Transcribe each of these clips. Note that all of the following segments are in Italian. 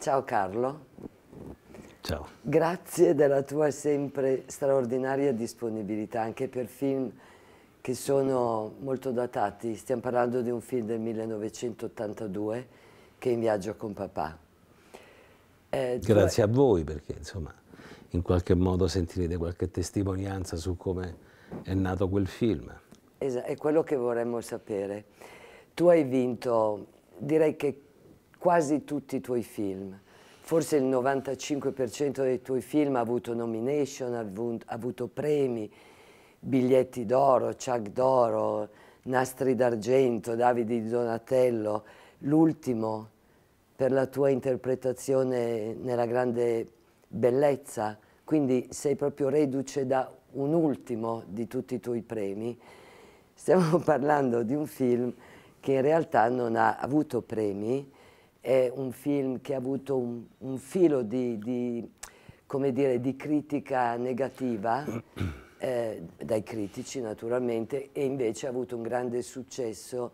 Ciao Carlo. Ciao. Grazie della tua sempre straordinaria disponibilità anche per film che sono molto datati. Stiamo parlando di un film del 1982 che è in viaggio con papà. Eh, Grazie tu... a voi perché insomma in qualche modo sentirete qualche testimonianza su come è nato quel film. Esatto, è quello che vorremmo sapere. Tu hai vinto, direi che quasi tutti i tuoi film. Forse il 95% dei tuoi film ha avuto nomination, ha avuto, ha avuto premi, biglietti d'oro, ciak d'oro, nastri d'argento, Davide di Donatello. L'ultimo per la tua interpretazione nella grande bellezza, quindi sei proprio reduce da un ultimo di tutti i tuoi premi. Stiamo parlando di un film che in realtà non ha avuto premi, è un film che ha avuto un, un filo di, di, dire, di, critica negativa eh, dai critici naturalmente e invece ha avuto un grande successo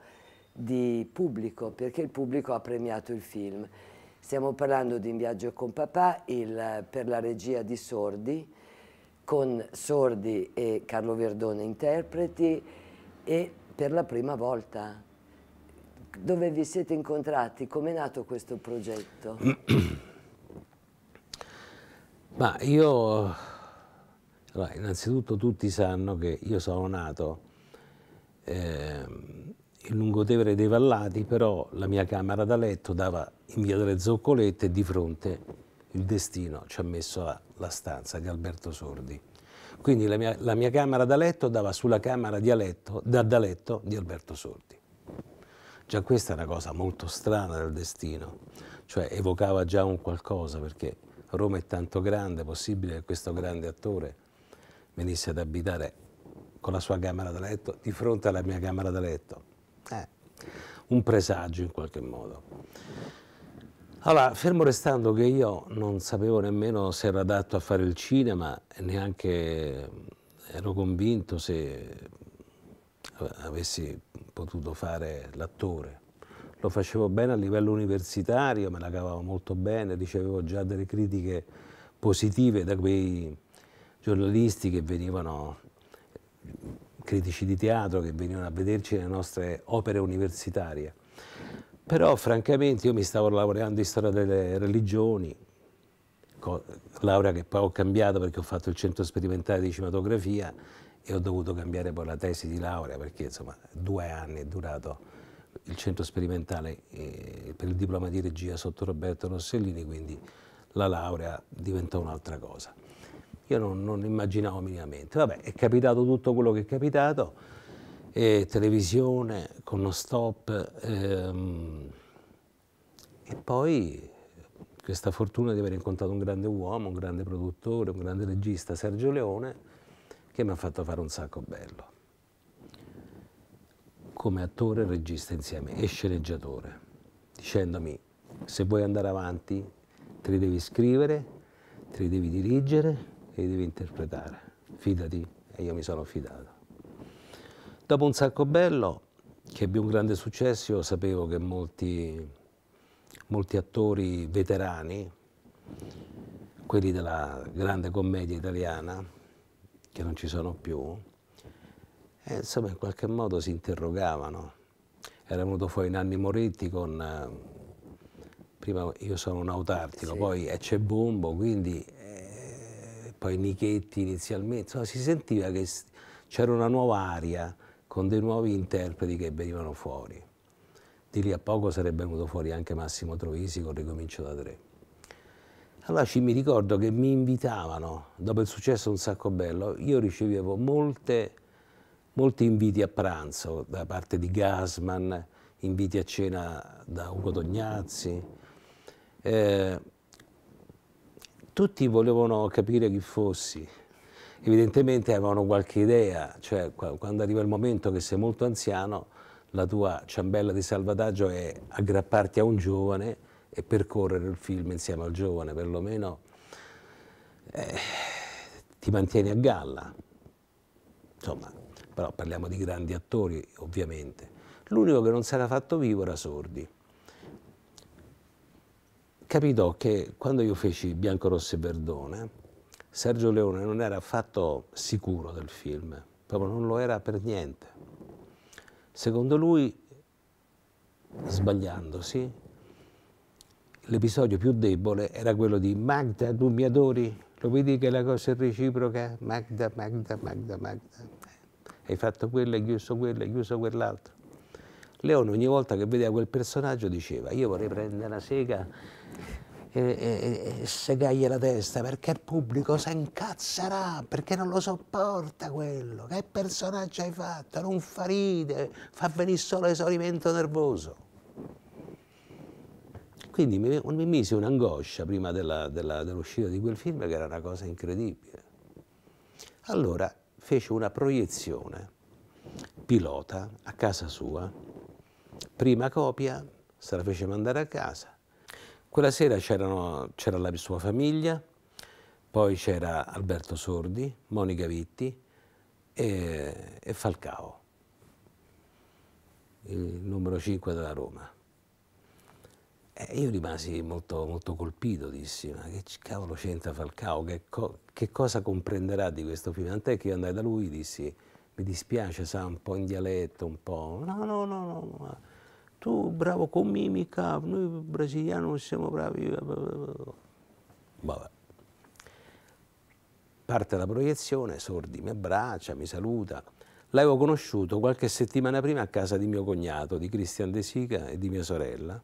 di pubblico perché il pubblico ha premiato il film. Stiamo parlando di In viaggio con papà il, per la regia di Sordi con Sordi e Carlo Verdone interpreti e per la prima volta dove vi siete incontrati, come è nato questo progetto? Ma io, allora, innanzitutto tutti sanno che io sono nato eh, in Lungotevere dei Vallati, però la mia camera da letto dava in via delle Zoccolette e di fronte il destino ci ha messo la, la stanza di Alberto Sordi. Quindi la mia, la mia, camera da letto dava sulla camera di aletto, da, da letto di Alberto Sordi. Già questa è una cosa molto strana del destino, cioè evocava già un qualcosa perché Roma è tanto grande, è possibile che questo grande attore venisse ad abitare con la sua camera da letto di fronte alla mia camera da letto. Eh, un presagio in qualche modo. Allora, fermo restando che io non sapevo nemmeno se ero adatto a fare il cinema, neanche ero convinto se avessi potuto fare l'attore. Lo facevo bene a livello universitario, me la cavavo molto bene, ricevevo già delle critiche positive da quei giornalisti che venivano, critici di teatro che venivano a vederci le nostre opere universitarie. Però francamente io mi stavo laureando in storia delle religioni, laurea che poi ho cambiato perché ho fatto il centro sperimentale di cinematografia e ho dovuto cambiare poi la tesi di laurea perché insomma due anni è durato il centro sperimentale eh, per il diploma di regia sotto Roberto Rossellini, quindi la laurea diventò un'altra cosa. Io non, non immaginavo minimamente. Vabbè, è capitato tutto quello che è capitato, eh, televisione con uno stop ehm, e poi questa fortuna di aver incontrato un grande uomo, un grande produttore, un grande regista, Sergio Leone, che mi ha fatto fare un sacco bello. Come attore e regista insieme e sceneggiatore, dicendomi se vuoi andare avanti te li devi scrivere, te li devi dirigere e li devi interpretare. Fidati e io mi sono fidato. Dopo un sacco bello, che ebbe un grande successo, io sapevo che molti, molti attori veterani, quelli della grande commedia italiana, che non ci sono più, e, eh, insomma in qualche modo si interrogavano. Era venuto fuori Nanni Moretti con, eh, prima io sono un autartico, sì. poi eh, c'è Bombo, quindi eh, poi Nichetti inizialmente, insomma si sentiva che c'era una nuova aria con dei nuovi interpreti che venivano fuori. Di lì a poco sarebbe venuto fuori anche Massimo Troisi con Ricomincio da tre. Allora ci, mi ricordo che mi invitavano, dopo il successo Un Sacco Bello, io ricevevo molte, molti inviti a pranzo da parte di Gasman, inviti a cena da Ugo Tognazzi. Eh, tutti volevano capire chi fossi, evidentemente avevano qualche idea, cioè quando arriva il momento che sei molto anziano, la tua ciambella di salvataggio è aggrapparti a un giovane e percorrere il film insieme al giovane, perlomeno eh, ti mantieni a galla. Insomma, però parliamo di grandi attori, ovviamente. L'unico che non si era fatto vivo era Sordi. Capitò che quando io feci Bianco, Rosso e Verdone, Sergio Leone non era affatto sicuro del film, proprio non lo era per niente. Secondo lui, sbagliandosi, l'episodio più debole era quello di Magda, tu mi adori? Lo vedi che la cosa è reciproca? Magda, Magda, Magda, Magda. Eh, hai fatto quello, hai chiuso quello, hai chiuso quell'altro. Leone ogni volta che vedeva quel personaggio diceva io vorrei prendere una sega e, e, e segargli la testa perché il pubblico si incazzerà, perché non lo sopporta quello. Che personaggio hai fatto? Non fa ridere, fa venire solo esaurimento nervoso. Quindi mi, mi mise un'angoscia prima dell'uscita dell di quel film che era una cosa incredibile. Allora fece una proiezione pilota a casa sua, prima copia, se la fece mandare a casa. Quella sera c'era la sua famiglia, poi c'era Alberto Sordi, Monica Vitti e, e Falcao, il numero 5 della Roma. Eh, io rimasi molto, molto, colpito, dissi, ma che cavolo c'entra Falcao, che, co che, cosa comprenderà di questo film? Tant'è che io andai da lui e dissi, mi dispiace, sa, un po' in dialetto, un po', no, no, no, no, ma tu bravo con mimica, noi brasiliani non siamo bravi. Vabbè. Parte la proiezione, Sordi mi abbraccia, mi saluta. L'avevo conosciuto qualche settimana prima a casa di mio cognato, di Cristian De Sica e di mia sorella,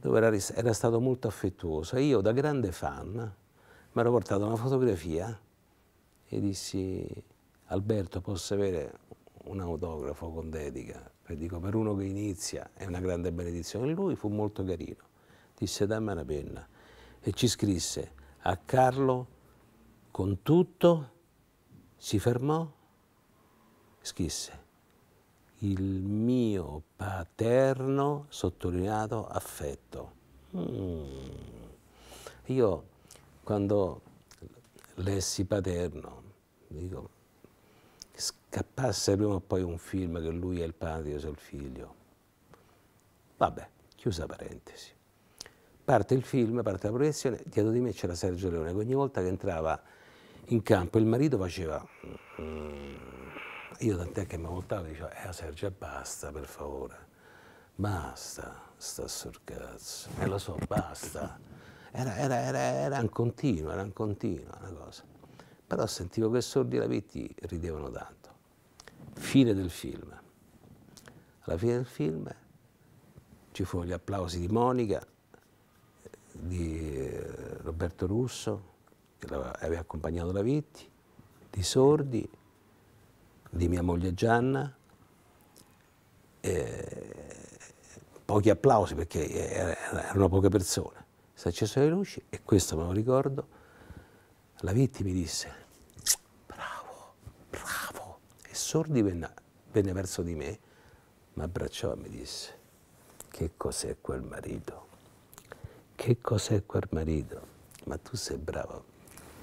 dove era, era stato molto affettuoso. Io da grande fan mi ero portato una fotografia e dissi Alberto posso avere un autografo con dedica? Per, dico, per uno che inizia è una grande benedizione. lui fu molto carino, disse dammi una penna e ci scrisse a Carlo con tutto, si fermò, scrisse il mio mio paterno sottolineato affetto. Mm. Io quando lessi paterno, dico, scappasse prima o poi un film che lui è il padre, io sono il figlio. Vabbè, chiusa parentesi. Parte il film, parte la proiezione, dietro di me c'era Sergio Leone, ogni volta che entrava in campo il marito faceva... Mm, io tant'è che mi voltavo e dicevo, eh Sergio, basta per favore, basta, sta sul cazzo, e lo so, basta. Era, era, era, era un continuo, era un continuo, una cosa. Però sentivo che Sordi e la Vitti ridevano tanto. Fine del film. Alla fine del film ci furono gli applausi di Monica, di eh, Roberto Russo, che aveva accompagnato la Vitti, di Sordi, di mia moglie Gianna, eh, pochi applausi perché erano poche persone. Si accesero le luci e questo me lo ricordo, la vittima mi disse bravo, bravo e sordi venne, venne verso di me, mi abbracciò e mi disse che cos'è quel marito, che cos'è quel marito, ma tu sei bravo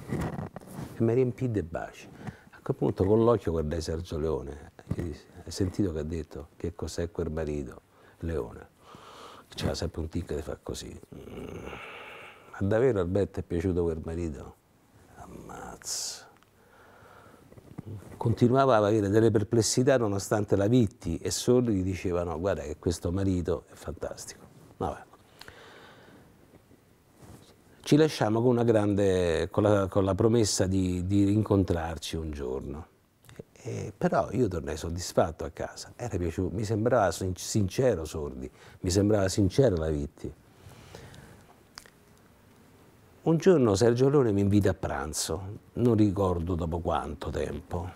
e mi riempì dei baci quel punto con l'occhio guardai Sergio Leone, hai sentito che ha detto che cos'è quel marito, Leone? C'era sempre un tic che fa così. Mm, ma davvero Alberto è piaciuto quel marito? Ammazza. Continuava ad avere delle perplessità nonostante la Vitti e solo gli dicevano guarda che questo marito è fantastico. Vabbè ci lasciamo con, grande, con, la, con la, promessa di, di, rincontrarci un giorno. E, però io tornai soddisfatto a casa, piaciuto, mi sembrava sincero Sordi, mi sembrava sincera la Vitti. Un giorno Sergio Leone mi invita a pranzo, non ricordo dopo quanto tempo.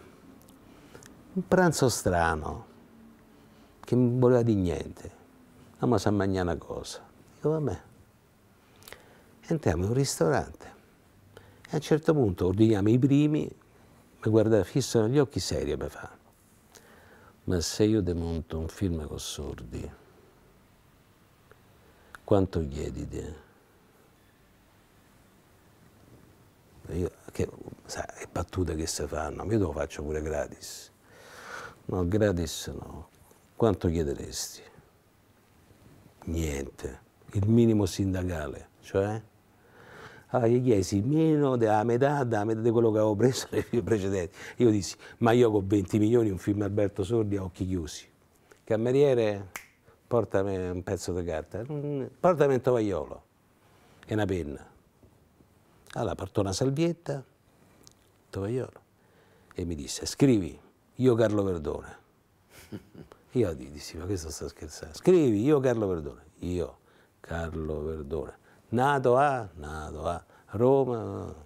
Un pranzo strano, che non voleva di niente. Ma si mangiare una cosa. Dico, vabbè, entriamo in un ristorante e a un certo punto ordiniamo i primi, mi guarda fisso negli occhi serio mi fa, ma se io demonto un film con sordi, quanto chiedi te? Io, che, sai, battute che si fanno, io te lo faccio pure gratis. No, gratis no. Quanto chiederesti? Niente. Il minimo sindacale, cioè? Allora ah, gli chiesi meno della metà, della metà di quello che avevo preso nei film precedenti. Io dissi, ma io con 20 milioni un film Alberto Sordi a occhi chiusi. Cameriere, portami un pezzo di carta, mm, portami un tovagliolo e una penna. Allora portò una salvietta, tovagliolo, e mi disse, scrivi, io Carlo Verdone. Io dissi, ma questo sta scherzando. Scrivi, io Carlo Verdone. Io, Carlo Verdone nato a, nado a Roma.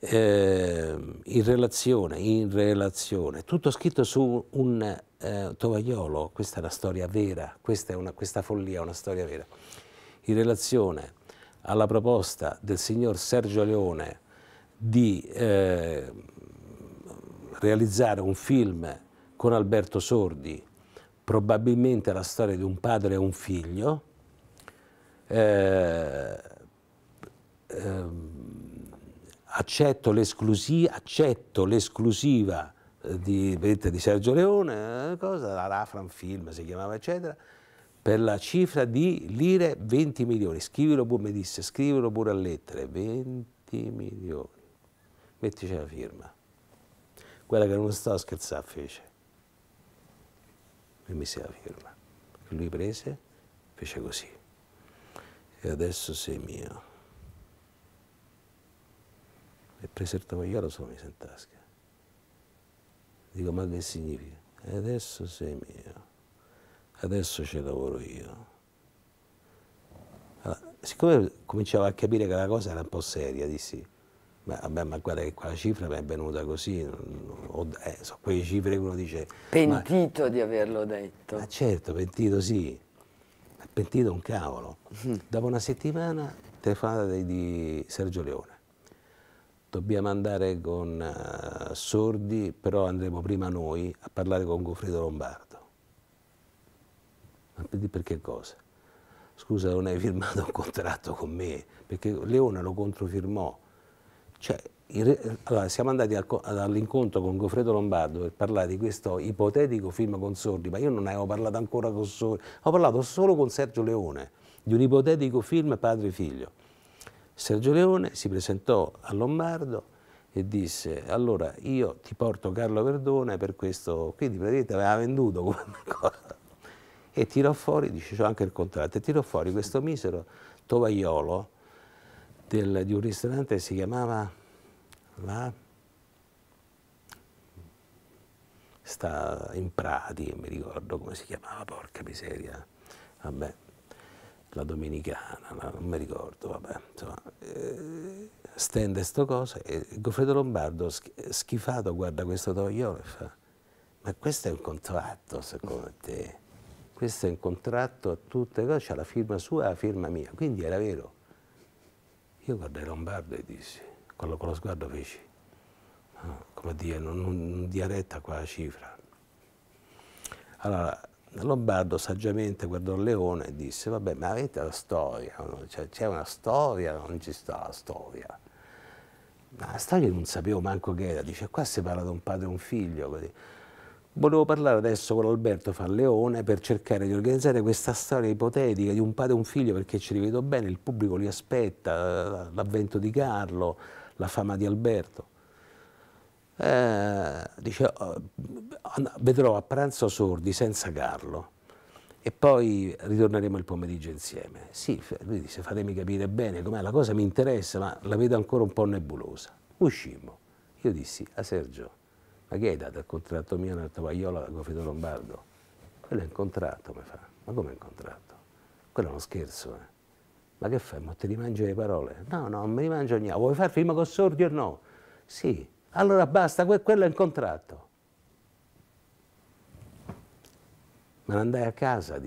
Eh, in relazione, in relazione, tutto scritto su un eh, tovagliolo, questa è una storia vera, questa è una questa follia, una storia vera. In relazione alla proposta del signor Sergio Leone di eh, realizzare un film con Alberto Sordi, probabilmente la storia di un padre e un figlio, eh, ehm, accetto, accetto, l'esclusiva eh, di, vedete, di Sergio Leone, eh, cosa, la Rafran Film si chiamava, eccetera, per la cifra di lire 20 milioni. Scrivilo pure, mi disse, scrivilo pure a lettere, 20 milioni. Mettici la firma. Quella che non stava a scherzare fece. E mi mise la firma. Lui prese, fece così e adesso sei mio. E preso il tovagliolo sono messo in tasca. Dico, ma che significa? E adesso sei mio, adesso ci lavoro io. Allora, siccome cominciavo a capire che la cosa era un po' seria, dissi, ma, vabbè, ma guarda che quella cifra mi è venuta così, non, eh, sono quelle cifre che uno dice... Pentito ma, di averlo detto. Ma certo, pentito sì, pentito un cavolo. Mm-hmm. Dopo una settimana, telefonata di, di Sergio Leone. Dobbiamo andare con uh, Sordi, però andremo prima noi a parlare con Goffredo Lombardo. Ma per, per che cosa? Scusa, non hai firmato un contratto con me, perché Leone lo controfirmò. Cioè, allora, siamo andati all'incontro con Goffredo Lombardo per parlare di questo ipotetico film con Sordi, ma io non avevo parlato ancora con Sordi, ho parlato solo con Sergio Leone di un ipotetico film padre figlio. Sergio Leone si presentò a Lombardo e disse allora io ti porto Carlo Verdone per questo, quindi praticamente aveva venduto come cosa. E tirò fuori, dice anche il contratto, e tirò fuori questo misero tovaiolo del, di un ristorante che si chiamava là sta in Prati, mi ricordo come si chiamava, porca miseria, vabbè, la dominicana, la, non mi ricordo, vabbè, insomma, eh, stende sto cosa e Goffredo Lombardo schifato guarda questo tovagliolo e fa, ma questo è un contratto secondo te, questo è un contratto a tutte cose, c'è la firma sua e la firma mia, quindi era vero. Io guardai Lombardo e dissi, quello con lo sguardo feci. Come dire, non, non dia retta qua la cifra. Allora, Lombardo saggiamente guardò il Leone e disse, vabbè, ma avete la storia, no? Cioè, c'è una storia, o non ci sta la storia. Ma la storia non sapevo manco che era, dice, qua si parla di un padre e un figlio. Così. Volevo parlare adesso con Alberto Falleone per cercare di organizzare questa storia ipotetica di un padre e un figlio, perché ci rivedo bene, il pubblico li aspetta, eh, l'avvento di Carlo, la fama di Alberto. Eh, dice, oh, vedrò a pranzo sordi senza Carlo e poi ritorneremo il pomeriggio insieme. Sì, lui disse, fatemi capire bene com'è, la cosa mi interessa, ma la vedo ancora un po' nebulosa. Uscimmo. Io dissi a ah, Sergio, ma che hai dato il contratto mio nel tovagliolo da Goffredo Lombardo? Quello è un contratto, mi fa. Ma come è un contratto? Quello è uno scherzo, eh ma che fai, ma ti rimangi le parole? No, no, non mi rimangio niente, vuoi fare prima con sordi o no? Sì, allora basta, que quello è il contratto. Me ne andai a casa,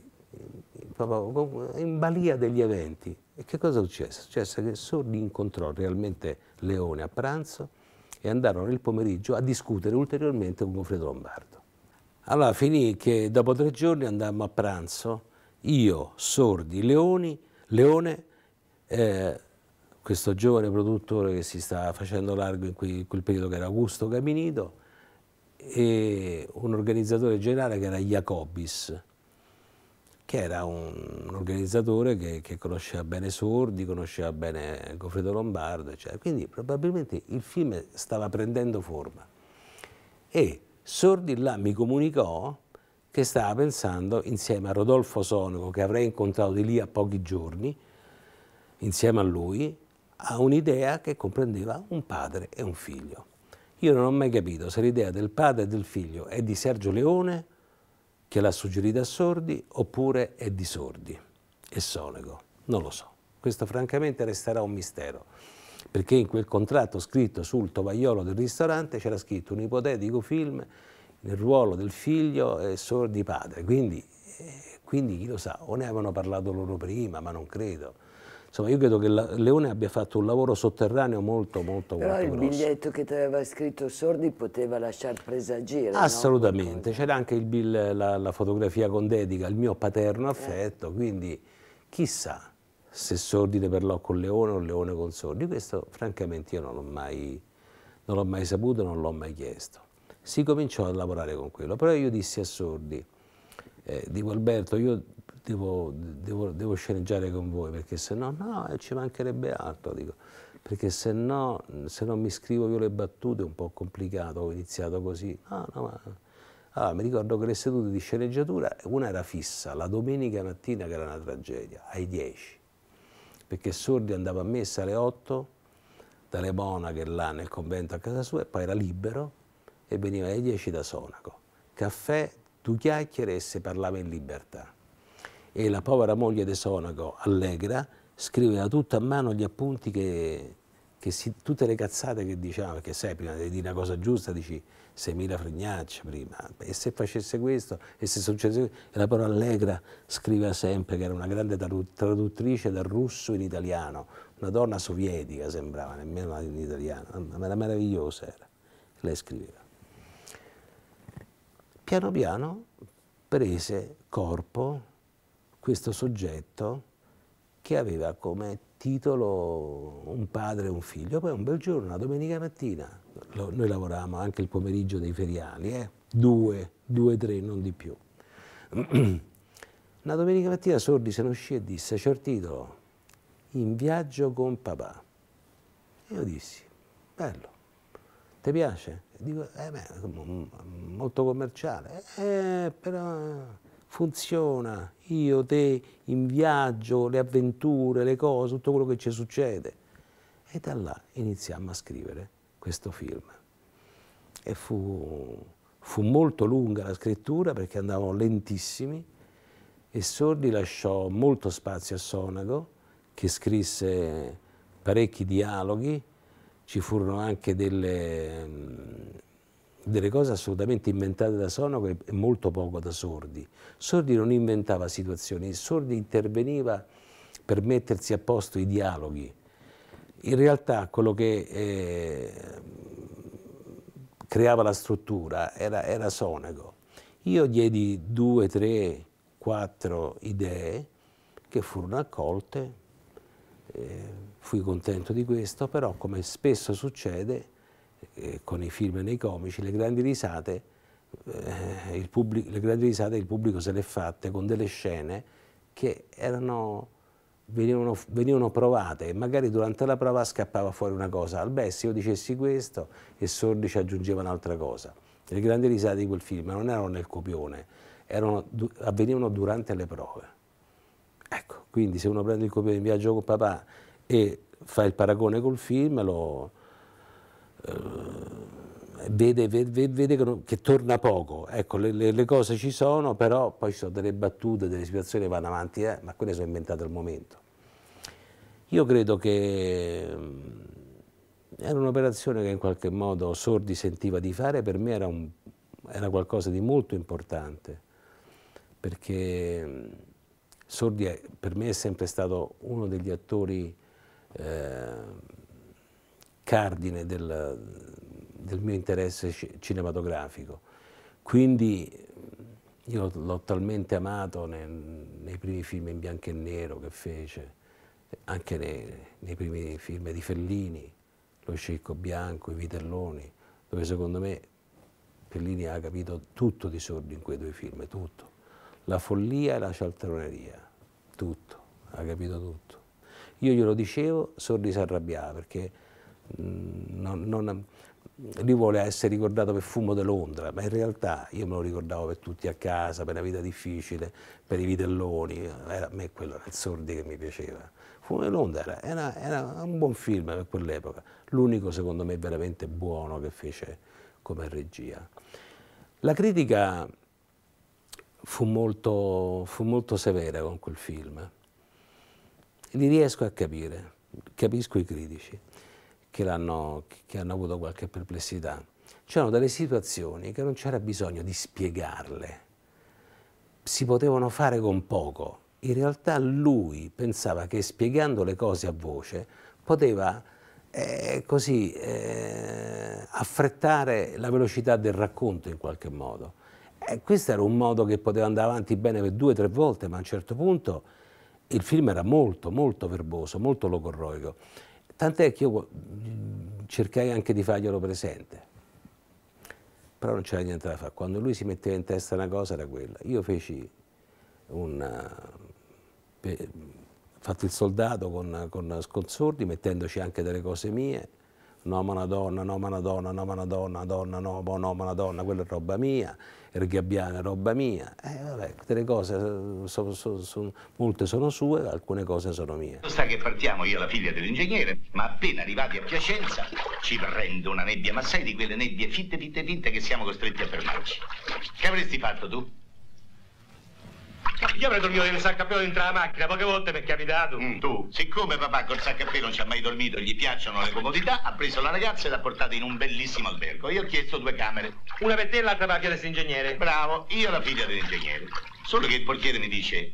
proprio in balia degli eventi. E che cosa è successo? È successo che Sordi incontrò realmente Leone a pranzo e andarono nel pomeriggio a discutere ulteriormente con Goffredo Lombardo. Allora finì che dopo tre giorni andammo a pranzo, io, Sordi, Leoni, Leone, eh, questo giovane produttore che si sta facendo largo in quel, periodo che era Augusto Caminito, e un organizzatore generale che era Jacobis, che era un, un organizzatore che, che, conosceva bene Sordi, conosceva bene Goffredo Lombardo, eccetera. Quindi probabilmente il film stava prendendo forma. E Sordi là mi comunicò che stava pensando insieme a Rodolfo Sonico, che avrei incontrato di lì a pochi giorni, insieme a lui, a un'idea che comprendeva un padre e un figlio. Io non ho mai capito se l'idea del padre e del figlio è di Sergio Leone, che l'ha suggerita a Sordi, oppure è di Sordi e Sonego. Non lo so. Questo francamente resterà un mistero, perché in quel contratto scritto sul tovagliolo del ristorante c'era scritto un ipotetico film nel ruolo del figlio e solo di padre, quindi, eh, quindi chi lo sa, o ne avevano parlato loro prima, ma non credo. Insomma, io credo che Leone abbia fatto un lavoro sotterraneo molto, molto, Però molto grosso. Però il biglietto che ti aveva scritto Sordi poteva lasciar presagire, Assolutamente. No? C'era anche il, la, la, fotografia con dedica, il mio paterno eh. affetto, eh. quindi chissà se Sordi ne parlò con Leone o Leone con Sordi. Questo, francamente, io non l'ho mai, mai saputo, non l'ho mai chiesto si cominciò a lavorare con quello. Però io dissi a Sordi, eh, dico Alberto, io devo, devo, devo, sceneggiare con voi, perché se no, no, eh, ci mancherebbe altro, dico, perché se no, se non mi scrivo io le battute è un po' complicato, ho iniziato così. No, no, ma... Allora, mi ricordo che le sedute di sceneggiatura, una era fissa, la domenica mattina che era una tragedia, alle 10, perché Sordi andava a messa alle 8, dalle monache là nel convento a casa sua e poi era libero e veniva alle 10 da Sonaco. Caffè, tu chiacchiere e si parlava in libertà. E la povera moglie di Sonaco, allegra, scriveva tutto a mano gli appunti che, che si, tutte le cazzate che diceva, perché sai, prima di dire una cosa giusta dici 6.000 fregnacce prima, e se facesse questo, e se succedesse questo, e la parola allegra scriveva sempre che era una grande traduttrice dal russo in italiano, una donna sovietica sembrava, nemmeno in italiano, ma era meravigliosa era, lei scriveva piano piano prese corpo questo soggetto che aveva come titolo un padre e un figlio. Poi un bel giorno, una domenica mattina, noi lavoravamo anche il pomeriggio dei feriali, eh? due, due, tre, non di più. Una domenica mattina Sordi se ne uscì e disse, c'è il titolo, In viaggio con papà. io dissi, bello, ti piace? Dico, eh beh, molto commerciale, eh, però funziona, io, te, in viaggio, le avventure, le cose, tutto quello che ci succede. E da là iniziamo a scrivere questo film. E fu, fu molto lunga la scrittura perché andavamo lentissimi e Sordi lasciò molto spazio a Sonago che scrisse parecchi dialoghi ci furono anche delle, mm, delle cose assolutamente inventate da Sonoco e molto poco da Sordi. Sordi non inventava situazioni, Sordi interveniva per mettersi a posto i dialoghi. In realtà quello che eh, creava la struttura era, era Sonego. Io diedi due, tre, quattro idee che furono accolte. Eh, fui contento di questo, però come spesso succede eh, con i film e nei comici, le grandi risate, eh, pubblico, le grandi risate il pubblico se le è fatte con delle scene che erano, venivano, venivano provate e magari durante la prova scappava fuori una cosa, al beh se io dicessi questo e Sordi ci aggiungeva un'altra cosa. Le grandi risate di quel film non erano nel copione, erano, avvenivano durante le prove. Ecco, quindi se uno prende il copione in viaggio con papà e fa il paragone col film, lo, eh, vede, vede, vede che, non, che, torna poco. Ecco, le, le, le, cose ci sono, però poi ci sono delle battute, delle situazioni che vanno avanti, eh, ma quelle sono inventate al momento. Io credo che mm, era un'operazione che in qualche modo Sordi sentiva di fare, per me era, un, era qualcosa di molto importante, perché mm, Sordi è, per me è sempre stato uno degli attori eh, cardine del, del, mio interesse cinematografico. Quindi io l'ho talmente amato nel, nei primi film in bianco e nero che fece, anche nei, nei primi film di Fellini, Lo Scicco Bianco, I Vitelloni, dove secondo me Fellini ha capito tutto di sordo in quei due film, tutto. La follia e la cialtroneria, tutto, ha capito tutto. Io glielo dicevo, sorrise arrabbiava perché mm, non, non, lui vuole essere ricordato per fumo di Londra, ma in realtà io me lo ricordavo per tutti a casa, per la vita difficile, per i vitelloni, era, a me quello era il sordi che mi piaceva. Fumo di Londra era, era, era un buon film per quell'epoca, l'unico secondo me veramente buono che fece come regia. La critica fu molto, fu molto severa con quel film li riesco a capire, capisco i critici che, hanno, che hanno avuto qualche perplessità. C'erano delle situazioni che non c'era bisogno di spiegarle, si potevano fare con poco. In realtà lui pensava che spiegando le cose a voce poteva eh, così eh, affrettare la velocità del racconto in qualche modo. Eh, questo era un modo che poteva andare avanti bene per due o tre volte, ma a un certo punto il film era molto, molto verboso, molto logorroico, tant'è che io mm, cercai anche di farglielo presente, però non c'era niente da fare. Quando lui si metteva in testa una cosa era quella. Io feci un... Eh, fatto il soldato con, con sconsordi, mettendoci anche delle cose mie, no ma una donna, no ma una donna, no ma una donna, donna, no, no ma una donna, quella è roba mia, Ergabbiana, roba mia. Eh, vabbè, le cose, eh, so, so, so, molte sono sue, alcune cose sono mie. Sta che partiamo io e la figlia dell'ingegnere, ma appena arrivati a Piacenza ci prendo una nebbia, ma sai di quelle nebbie fitte, fitte, fitte che siamo costretti a fermarci. Che avresti fatto tu? Io avrei dormito nel saccappello dentro la macchina, poche volte mi è capitato. Mm, tu, siccome papà col saccappello non ci ha mai dormito, e gli piacciono le comodità, ha preso la ragazza e l'ha portata in un bellissimo albergo. Io ho chiesto due camere. Una per te e l'altra per la figlia dell'ingegnere. Bravo, io la figlia dell'ingegnere. Solo che il portiere mi dice,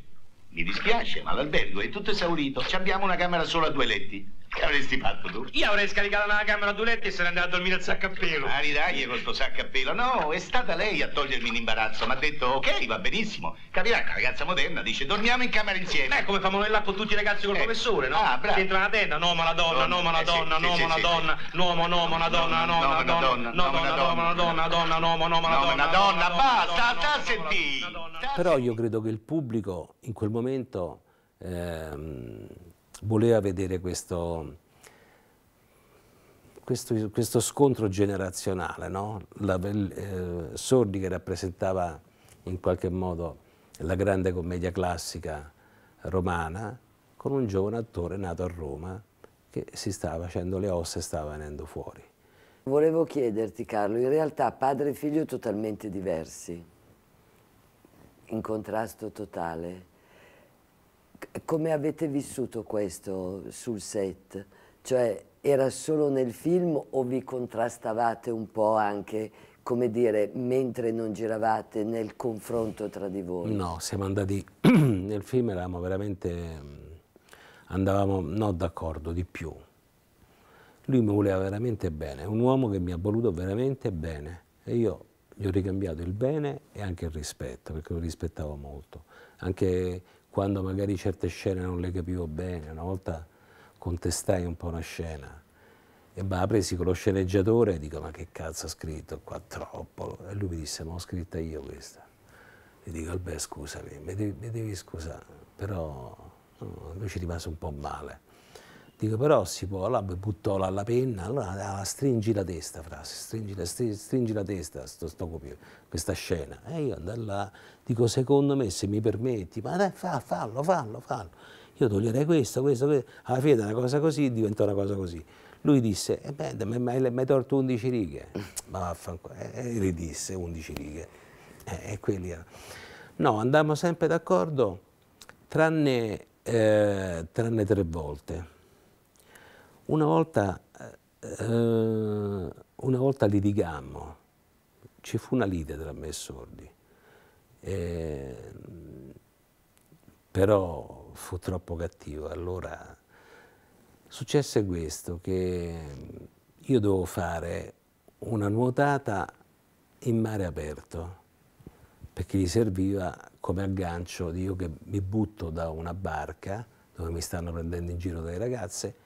mi dispiace, ma l'albergo è tutto esaurito. Ci abbiamo una camera solo a due letti. Che avresti fatto tu? Io avrei scaricato nella camera a Duletti e sarei andato a dormire il sacco a pelo. Ah, ridagli col tuo sacco a pelo. No, è stata lei a togliermi l'imbarazzo. Mi ha detto, ok, va benissimo. Capirà che la ragazza moderna dice, dormiamo in camera insieme. Eh, come fa là con tutti i ragazzi col eh. professore, no? Ah, bravo. Dentro la tenda, no, ma la donna, no, ma la donna, no, ma la donna, no, ma no, ma la donna, no, ma la donna, no, ma la donna, no, ma la donna, no, ma no, ma la donna. No, donna, basta, sta a sentire. Però io credo che il pubblico in quel momento... Ehm, voleva vedere questo, questo, questo scontro generazionale, no? La, eh, Sordi che rappresentava in qualche modo la grande commedia classica romana, con un giovane attore nato a Roma che si stava facendo le ossa e stava venendo fuori. Volevo chiederti Carlo, in realtà padre e figlio totalmente diversi, in contrasto totale, come avete vissuto questo sul set? Cioè era solo nel film o vi contrastavate un po' anche, come dire, mentre non giravate nel confronto tra di voi? No, siamo andati, nel film eravamo veramente, mm, andavamo non d'accordo di più. Lui mi voleva veramente bene, un uomo che mi ha voluto veramente bene e io gli ho ricambiato il bene e anche il rispetto, perché lo rispettavo molto. Anche quando magari certe scene non le capivo bene. Una volta contestai un po' una scena e va presi con lo sceneggiatore e dico ma che cazzo ha scritto qua troppo e lui mi disse ma ho scritta io questa e dico vabbè scusami mi devi, mi devi scusare però no, lui ci rimase un po' male Dico però si può, là buttò là la penna, allora ah, stringi la testa, frase, stringi la, stringi la testa, sto, sto questa scena. E io andai là, dico secondo me se mi permetti, ma dai, fa, fallo, fallo, fallo. Io toglierei questo, questo, questo. Alla fine una cosa così diventa una cosa così. Lui disse, e eh, beh, mi hai torto 11 righe. Ma vaffanculo, e ridisse 11 righe. Eh, e quelli erano. No, andammo sempre d'accordo, tranne, eh, tranne tre volte una volta, eh, una volta litigammo, ci fu una lite tra me e Sordi, eh, però fu troppo cattivo, allora successe questo, che io dovevo fare una nuotata in mare aperto, perché gli serviva come aggancio di io che mi butto da una barca dove mi stanno prendendo in giro delle ragazze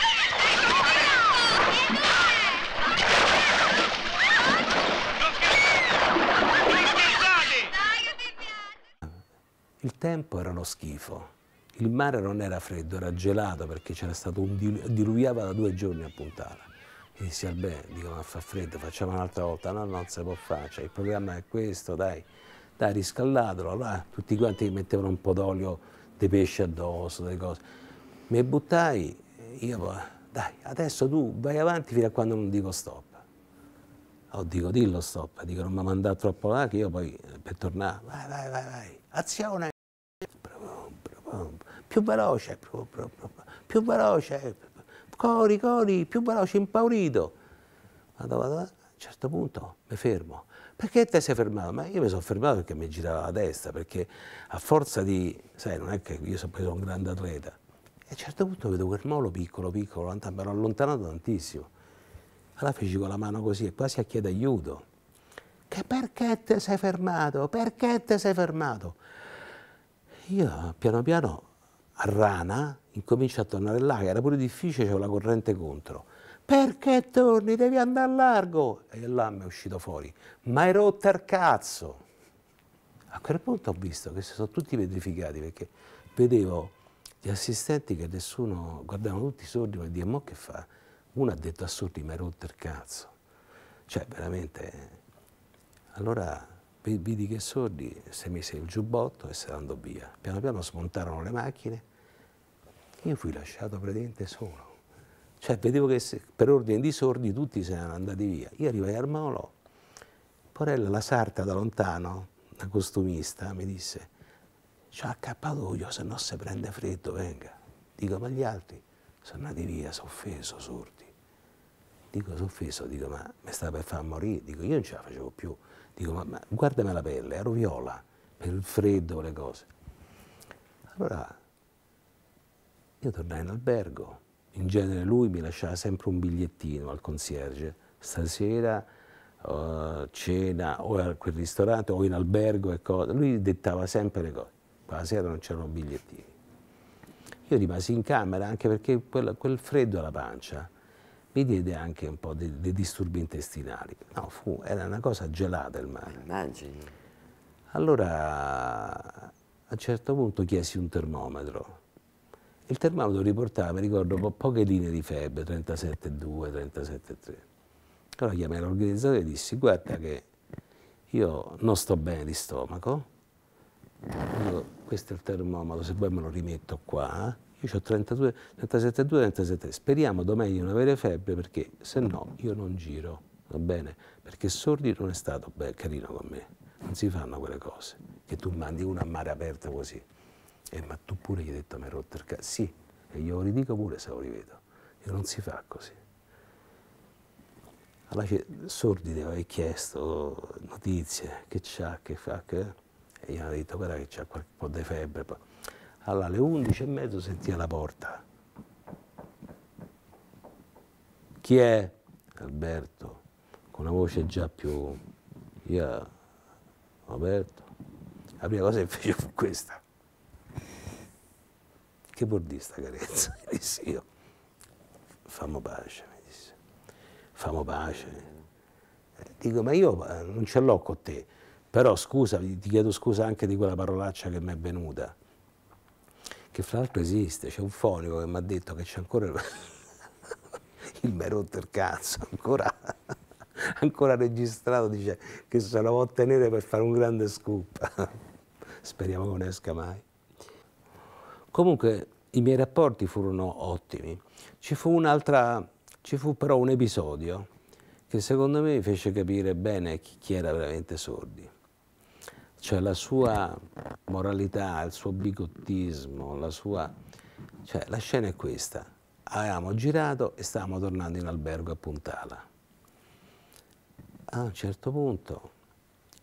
Il tempo era uno schifo. Il mare non era freddo, era gelato perché c'era stato un dilu- diluviava da due giorni a puntare. E si al bene, dico ma fa freddo, facciamo un'altra volta. No, non si può fare, cioè, il programma è questo, dai, dai riscaldatelo. Allora tutti quanti mettevano un po' d'olio dei pesci addosso, delle cose. Mi buttai, io dai, adesso tu vai avanti fino a quando non dico stop. Oh, dico, dillo stop, dico, non mi mandare troppo là che io poi eh, per tornare, vai, vai, vai, vai, azione! più veloce, più, più, più, più veloce, cori, cori, più veloce, impaurito. Vado, vado, A un certo punto mi fermo. Perché te sei fermato? Ma io mi sono fermato perché mi girava la testa, perché a forza di... Sai, non è che io sono preso un grande atleta. E a un certo punto vedo quel molo piccolo, piccolo, mi ero allontanato tantissimo. Allora feci con la mano così e quasi a chiedere aiuto. Che perché te sei fermato? Perché te sei fermato? io piano piano a rana incomincio a tornare là, che era pure difficile, c'era la corrente contro. Perché torni? Devi andare a largo! E là mi è uscito fuori. Ma hai rotto il cazzo! A quel punto ho visto che si sono tutti petrificati perché vedevo gli assistenti che nessuno, guardavano tutti sordi, ma dire, ma che fa? Uno ha detto a sordi, hai rotto il cazzo. Cioè, veramente... Eh. Allora vidi che sordi, si mise il giubbotto e se ne andò via. Piano piano smontarono le macchine e io fui lasciato praticamente solo. Cioè vedevo che se, per ordine di sordi tutti se ne erano andati via. Io arrivai al Maolò, Porella la sarta da lontano, la costumista, mi disse c'è accappatoio, se no se prende freddo, venga. Dico, ma gli altri sono andati via, sono offeso, sordi. Dico, sono offeso, dico, ma mi sta per far morire. Dico, io non ce la facevo più. Dico, ma, ma guardami la pelle, ero viola, per il freddo, le cose. Allora, io tornai in albergo, in genere lui mi lasciava sempre un bigliettino al concierge, stasera uh, cena o a quel ristorante o in albergo e cose, lui dettava sempre le cose, la sera non c'erano bigliettini. Io rimasi in camera anche perché quel, quel freddo alla pancia, mi diede anche un po' dei, dei disturbi intestinali. No, fu, era una cosa gelata il mare. Immagini. Allora a un certo punto chiesi un termometro. Il termometro riportava, mi ricordo, po poche linee di febbre, 37,2, 37,3. Allora chiamai l'organizzatore e dissi, guarda che io non sto bene di stomaco, io, questo è il termometro, se vuoi me lo rimetto qua, eh. Io ho 37,2, 37. Speriamo domenica di non avere febbre perché se no io non giro, va bene? Perché Sordi non è stato beh, carino con me. Non si fanno quelle cose che tu mandi uno a mare aperto così. Eh, ma tu pure gli hai detto mi hai rotto il cazzo. Sì, e glielo ridico pure se lo rivedo. E non si fa così. Allora Sordi ti aveva chiesto notizie, che c'ha, che fa, che... E gli hanno detto guarda che c'ha un po' di febbre alle 11 e mezzo sentì alla porta. Chi è? Alberto, con una voce già più... Io ho La prima cosa che fece fu questa. Che vuol dire sta carezza? Mi disse io. famo pace, mi disse. Famo pace. Eh, dico, ma io eh, non ce l'ho con te, però scusa, ti chiedo scusa anche di quella parolaccia che mi è venuta che fra l'altro esiste, c'è un fonico che mi ha detto che c'è ancora il, il merotto il cazzo, ancora, ancora registrato, dice che se lo può tenere per fare un grande scoop. Speriamo che non esca mai. Comunque i miei rapporti furono ottimi. Ci fu un'altra, ci fu però un episodio che secondo me mi fece capire bene chi era veramente sordi cioè la sua moralità, il suo bigottismo, la sua... Cioè, la scena è questa. Avevamo girato e stavamo tornando in albergo a Puntala. A un certo punto,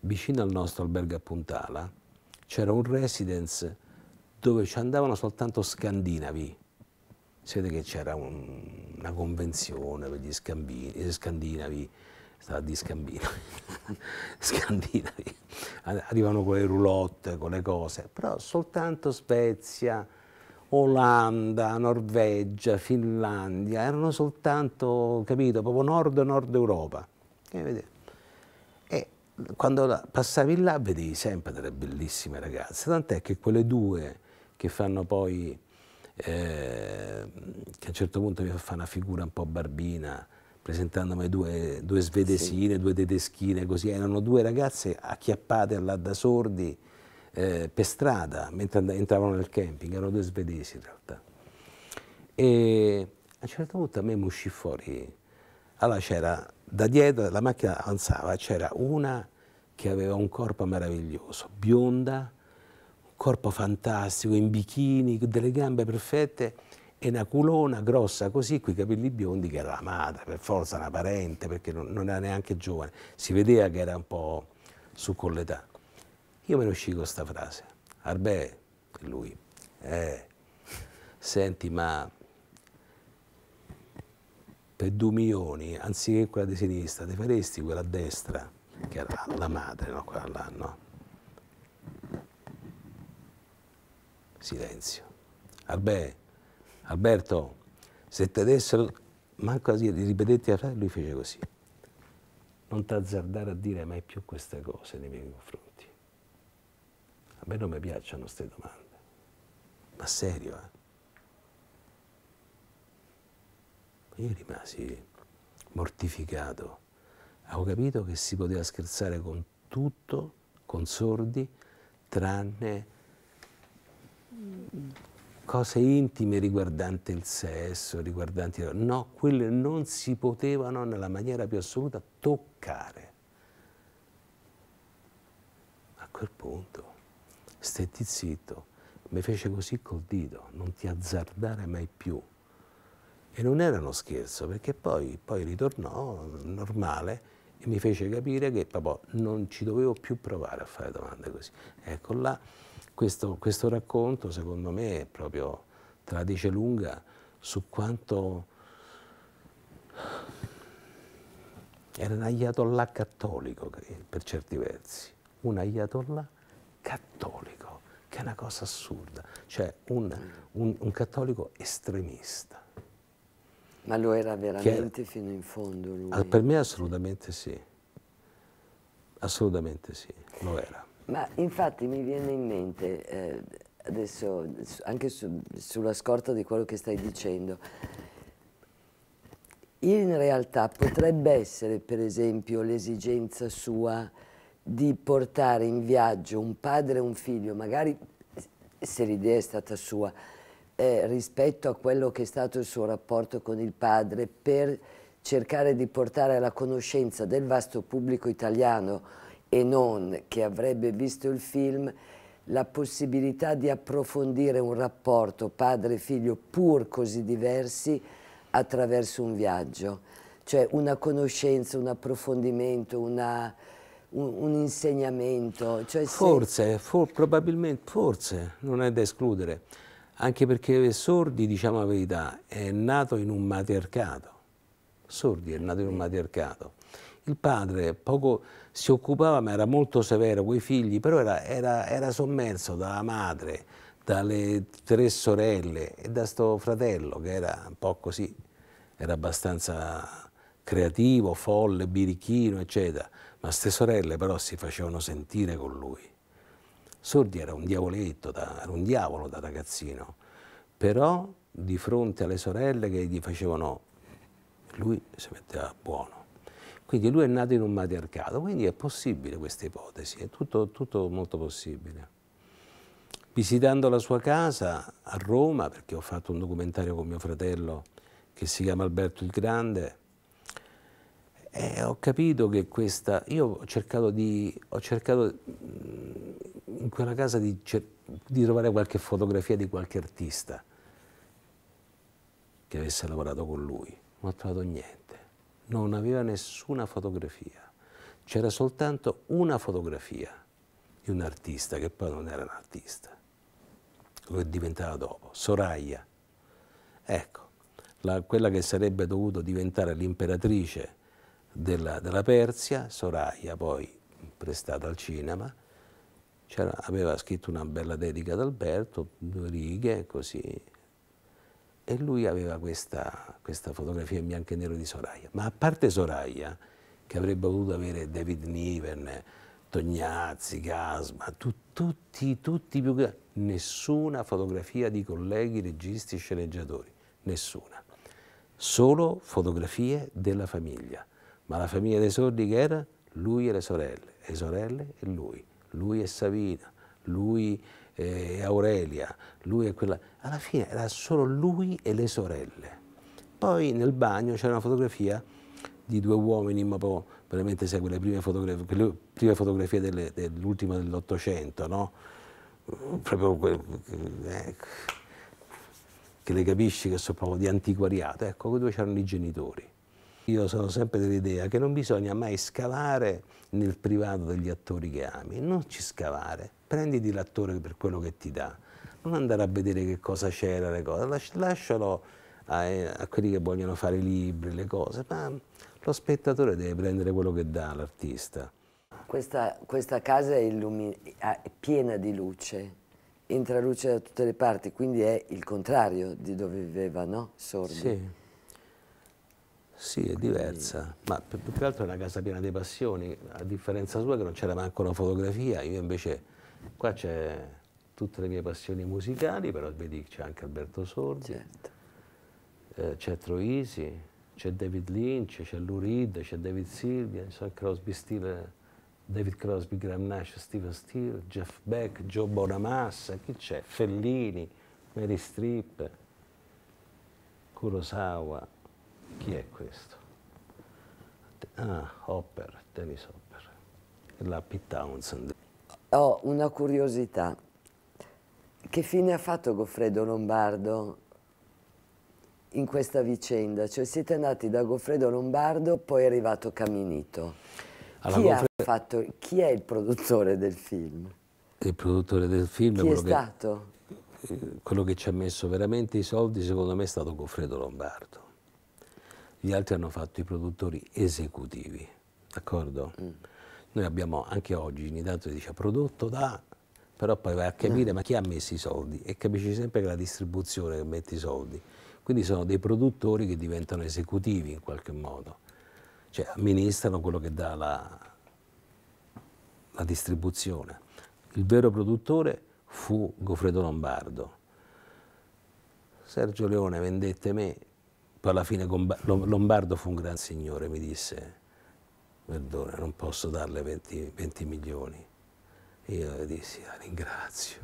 vicino al nostro albergo a Puntala, c'era un residence dove ci andavano soltanto scandinavi. Siete che c'era un, una convenzione per gli, scambini, gli scandinavi stava di Scambino, Scandinavi, arrivano con le roulotte, con le cose, però soltanto Svezia, Olanda, Norvegia, Finlandia, erano soltanto, capito, proprio nord-nord e Europa. Eh, e, quando passavi là vedevi sempre delle bellissime ragazze, tant'è che quelle due che fanno poi, eh, che a un certo punto mi fa una figura un po' barbina, presentandomi due, due svedesine, sì. due tedeschine, così erano due ragazze acchiappate là da sordi eh, per strada mentre entravano nel camping, erano due svedesi in realtà. E a un certo punto a me mi uscì fuori, allora c'era da dietro, la macchina avanzava, c'era una che aveva un corpo meraviglioso, bionda, un corpo fantastico, in bikini, delle gambe perfette, e una culona grossa così, coi capelli biondi, che era la madre, per forza una parente, perché non, non era neanche giovane, si vedeva che era un po' su con l'età. Io me ne uscii con questa frase, Arbè, lui, eh, senti ma per due milioni, anziché quella di sinistra, ti faresti quella a destra, che era la madre, no? quella là, no? Silenzio. Arbè, Alberto, se ti dessero, manco così, ripetetti la frase, lui fece così. Non t'azzardare a dire mai più queste cose nei miei confronti. A me non mi piacciono queste domande. Ma serio, eh? Io rimasi mortificato. Avevo capito che si poteva scherzare con tutto, con sordi, tranne cose intime riguardanti il sesso, riguardanti... No, quelle non si potevano nella maniera più assoluta toccare. A quel punto, stetti zitto, mi fece così col dito, non ti azzardare mai più. E non era uno scherzo, perché poi, poi ritornò normale e mi fece capire che papà, non ci dovevo più provare a fare domande così. Ecco là questo, questo racconto, secondo me, è proprio te lunga su quanto era un ayatollah cattolico per certi versi, un ayatollah cattolico, che è una cosa assurda, cioè un, un, un cattolico estremista. Ma lo era veramente era, fino in fondo lui? Ah, per me assolutamente sì, assolutamente sì, lo era. Ma infatti mi viene in mente, eh, adesso anche su, sulla scorta di quello che stai dicendo, in realtà potrebbe essere per esempio l'esigenza sua di portare in viaggio un padre e un figlio, magari se l'idea è stata sua, eh, rispetto a quello che è stato il suo rapporto con il padre per cercare di portare alla conoscenza del vasto pubblico italiano e non che avrebbe visto il film la possibilità di approfondire un rapporto padre-figlio pur così diversi attraverso un viaggio, cioè una conoscenza, un approfondimento, una, un, un, insegnamento. Cioè forse, for, probabilmente, forse, non è da escludere, anche perché Sordi, diciamo la verità, è nato in un matercato, Sordi è nato in un matercato, il padre poco si occupava, ma era molto severo con i figli, però era, era, era sommerso dalla madre, dalle tre sorelle e da sto fratello che era un po' così, era abbastanza creativo, folle, birichino, eccetera. Ma queste sorelle però si facevano sentire con lui. Sordi era un diavoletto, da, era un diavolo da ragazzino, però di fronte alle sorelle che gli facevano, lui si metteva buono. Quindi lui è nato in un matriarcato, quindi è possibile questa ipotesi, è tutto, tutto molto possibile. Visitando la sua casa a Roma, perché ho fatto un documentario con mio fratello che si chiama Alberto il Grande, e ho capito che questa... Io ho cercato, di, ho cercato mm, in quella casa di, di, trovare qualche fotografia di qualche artista che avesse lavorato con lui. Non ho trovato niente non aveva nessuna fotografia, c'era soltanto una fotografia di un artista che poi non era un artista, lo è diventata dopo, Soraya. Ecco, la, quella che sarebbe dovuto diventare l'imperatrice della, della, Persia, Soraya poi prestata al cinema, aveva scritto una bella dedica ad Alberto, due righe così, e lui aveva questa, questa fotografia in bianco e nero di Soraya. Ma a parte Soraya, che avrebbe potuto avere David Niven, Tognazzi, Gasma, tu, tutti, tutti più grandi, nessuna fotografia di colleghi, registi, sceneggiatori, nessuna. Solo fotografie della famiglia. Ma la famiglia dei sordi che era? Lui e le sorelle, le sorelle e lui, lui e Savina, lui e Aurelia, lui e quella alla fine era solo lui e le sorelle. Poi nel bagno c'era una fotografia di due uomini, ma poi veramente segue le prime, fotograf le prime fotografie dell'ultima dell dell'Ottocento, no? Proprio quel, eh, che le capisci che sono proprio di antiquariato. Ecco, quei due c'erano i genitori. Io sono sempre dell'idea che non bisogna mai scavare nel privato degli attori che ami, non ci scavare, prenditi l'attore per quello che ti dà non andare a vedere che cosa c'era, le cose, lascialo a, a, quelli che vogliono fare i libri, le cose, ma lo spettatore deve prendere quello che dà l'artista. Questa, questa, casa è, è piena di luce, entra luce da tutte le parti, quindi è il contrario di dove viveva, no? Sordi. Sì. Sì, è diversa, ma più, che altro è una casa piena di passioni, a differenza sua che non c'era manco una fotografia, io invece qua c'è tutte le mie passioni musicali, però vedi c'è anche Alberto Sordi, certo. eh, c'è Troisi, c'è David Lynch, c'è Lou Reed, c'è David Silvia, c'è Crosby Steele, David Crosby, Graham Nash, Steven Steele, Jeff Beck, Joe Bonamassa, chi c'è? Fellini, Mary Strip, Kurosawa, chi è questo? Ah, Hopper, Dennis Hopper, la Pete Townsend. Ho oh, una curiosità. Che fine ha fatto Goffredo Lombardo in questa vicenda? Cioè siete andati da Goffredo Lombardo, poi è arrivato Caminito. Allora, chi, Goffredo... fatto, chi, è il produttore del film? Il produttore del film chi è, quello è stato? Che, eh, quello che ci ha messo veramente i soldi, secondo me, è stato Goffredo Lombardo. Gli altri hanno fatto i produttori esecutivi, d'accordo? Mm. Noi abbiamo anche oggi, in Italia, dice prodotto da però poi vai a capire eh. ma chi ha messo i soldi e capisci sempre che è la distribuzione che mette i soldi. Quindi sono dei produttori che diventano esecutivi in qualche modo, cioè amministrano quello che dà la, la distribuzione. Il vero produttore fu Goffredo Lombardo. Sergio Leone vendette me, poi alla fine Lombardo fu un gran signore, mi disse, perdone, non posso darle 20, 20 milioni io le dissi, la ringrazio,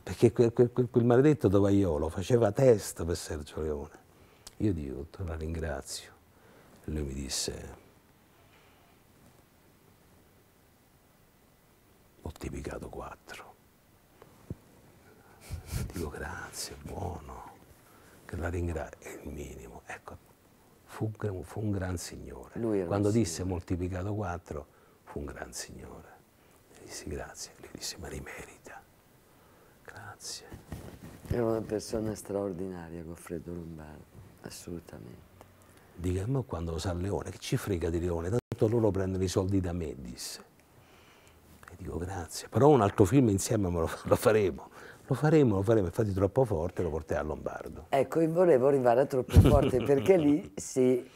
perché quel, quel, quel maledetto dovaiolo faceva testa per Sergio Leone. Io dico, la ringrazio. lui mi disse, moltiplicato 4. Dico grazie, buono, che la ringrazio, è il minimo. Ecco, fu, fu un gran signore. Quando disse moltiplicato 4, fu un gran signore dissi grazie. Lui disse, ma li Grazie. Era una persona straordinaria Goffredo Lombardo, assolutamente. Dica, ma quando lo sa Leone, che ci frega di Leone? Tanto loro prendono i soldi da me, disse. E dico grazie, però un altro film insieme lo, lo faremo. Lo faremo, lo faremo, infatti troppo forte lo portai a Lombardo. Ecco, io volevo arrivare a troppo forte perché lì si,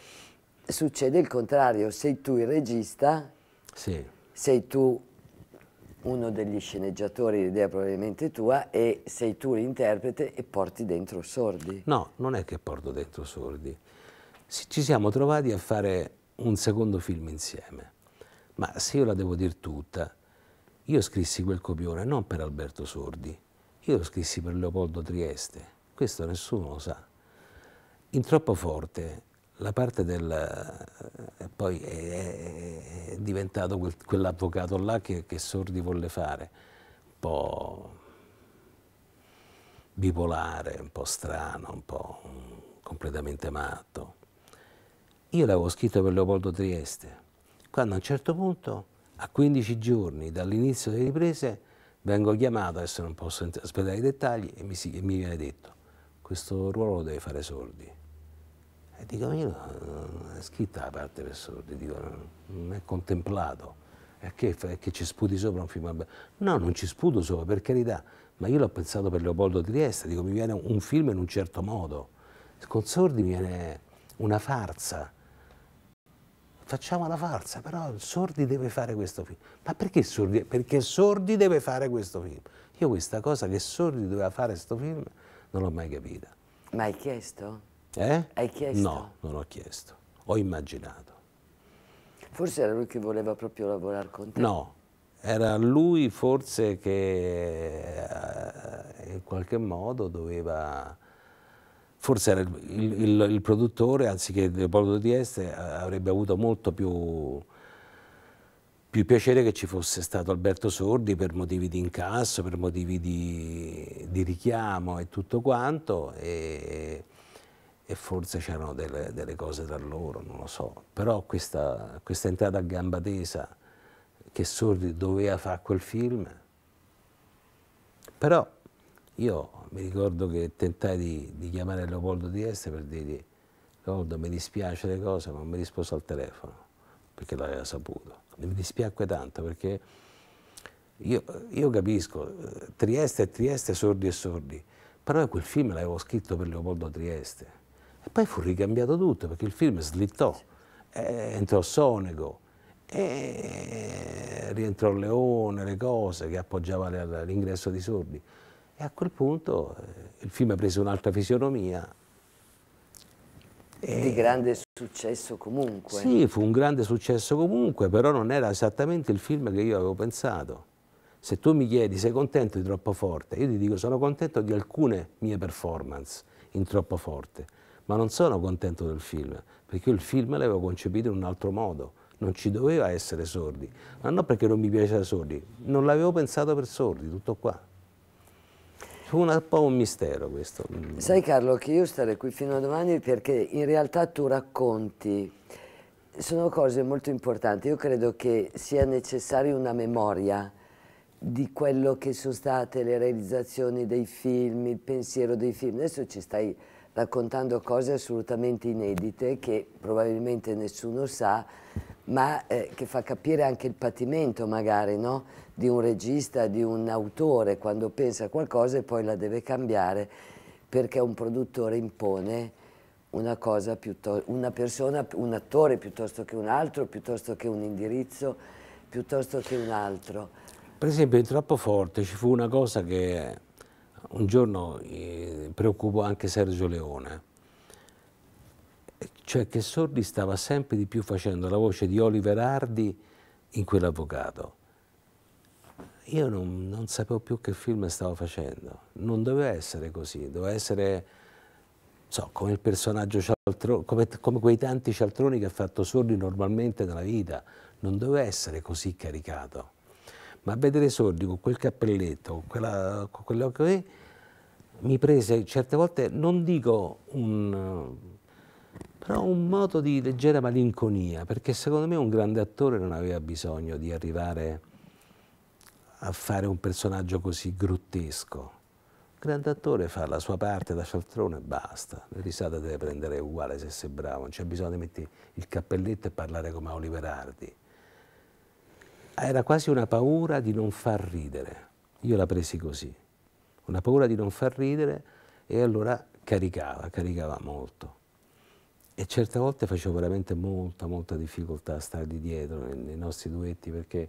succede il contrario, sei tu il regista, sì. sei tu uno degli sceneggiatori, l'idea probabilmente tua, e sei tu l'interprete e porti dentro sordi. No, non è che porto dentro sordi. Ci siamo trovati a fare un secondo film insieme, ma se io la devo dire tutta, io scrissi quel copione non per Alberto Sordi, io lo scrissi per Leopoldo Trieste, questo nessuno lo sa. In Troppo Forte la parte del... Eh, poi è, è diventato quel, quell'avvocato là che, che, Sordi volle fare, un po' bipolare, un po' strano, un po' completamente matto. Io l'avevo scritto per Leopoldo Trieste, quando a un certo punto, a 15 giorni dall'inizio delle riprese, vengo chiamato, adesso non posso aspettare i dettagli, e mi, si, e mi viene detto, questo ruolo lo deve fare Sordi. E dico, ma io è scritta la parte per sordi, dico, non è contemplato. E che, che ci sputi sopra un film No, non ci sputo sopra, per carità, ma io l'ho pensato per Leopoldo Trieste, dico, mi viene un film in un certo modo. Con sordi mi viene una farsa. Facciamo la farsa, però Sordi deve fare questo film. Ma perché Sordi? Perché Sordi deve fare questo film. Io questa cosa che Sordi doveva fare questo film non l'ho mai capita. Ma hai chiesto? Eh? Hai chiesto? No, non ho chiesto. Ho immaginato. Forse era lui che voleva proprio lavorare con te. No, era lui forse che eh, in qualche modo doveva... Forse era il, il, il, il produttore, anziché Leopoldo di Este, eh, avrebbe avuto molto più più piacere che ci fosse stato Alberto Sordi per motivi di incasso, per motivi di, di richiamo e tutto quanto. E e forse c'erano delle, delle, cose tra loro, non lo so. Però questa, questa entrata a gamba tesa che Sordi doveva fare quel film, però io mi ricordo che tentai di, di chiamare Leopoldo di Este per dirgli Leopoldo mi dispiace le cose, ma non mi rispose al telefono perché l'aveva saputo. mi dispiacque tanto perché io, io capisco, eh, Trieste è Trieste, Sordi e Sordi, però quel film l'avevo scritto per Leopoldo Trieste e poi fu ricambiato tutto perché il film slittò, eh, entrò Sonego, e rientrò Leone, le cose che appoggiava l'ingresso di Sordi. E a quel punto eh, il film ha preso un'altra fisionomia. E... Di grande successo comunque. Sì, fu un grande successo comunque, però non era esattamente il film che io avevo pensato. Se tu mi chiedi sei contento di Troppo Forte, io ti dico sono contento di alcune mie performance in Troppo Forte ma non sono contento del film, perché io il film l'avevo concepito in un altro modo, non ci doveva essere sordi, ma non perché non mi piaceva sordi, non l'avevo pensato per sordi, tutto qua. Fu un po' un mistero questo. Sai Carlo che io starei qui fino a domani perché in realtà tu racconti, sono cose molto importanti, io credo che sia necessaria una memoria, di quello che sono state le realizzazioni dei film, il pensiero dei film. Adesso ci stai raccontando cose assolutamente inedite che probabilmente nessuno sa, ma eh, che fa capire anche il patimento magari no? di un regista, di un autore, quando pensa a qualcosa e poi la deve cambiare perché un produttore impone una cosa piuttosto, una persona, un attore piuttosto che un altro, piuttosto che un indirizzo, piuttosto che un altro. Per esempio, in Troppo Forte ci fu una cosa che un giorno eh, preoccupò anche Sergio Leone, cioè che Sordi stava sempre di più facendo la voce di Oliver Hardy in quell'avvocato. Io non, non sapevo più che film stavo facendo, non doveva essere così, doveva essere so, come il personaggio cialtrone, come, come, quei tanti cialtroni che ha fatto Sordi normalmente nella vita, non doveva essere così caricato ma vedere Sordi con quel cappelletto, con, quella, con quell'occhio lì, mi prese certe volte, non dico un... però un modo di leggera malinconia, perché secondo me un grande attore non aveva bisogno di arrivare a fare un personaggio così grottesco. Un grande attore fa la sua parte da cialtrone e basta, le risate deve prendere uguale se sei bravo, non c'è bisogno di mettere il cappelletto e parlare come Oliver Hardy era quasi una paura di non far ridere. Io la presi così, una paura di non far ridere e allora caricava, caricava molto. E certe volte facevo veramente molta, molta difficoltà a stare di dietro nei, nei nostri duetti perché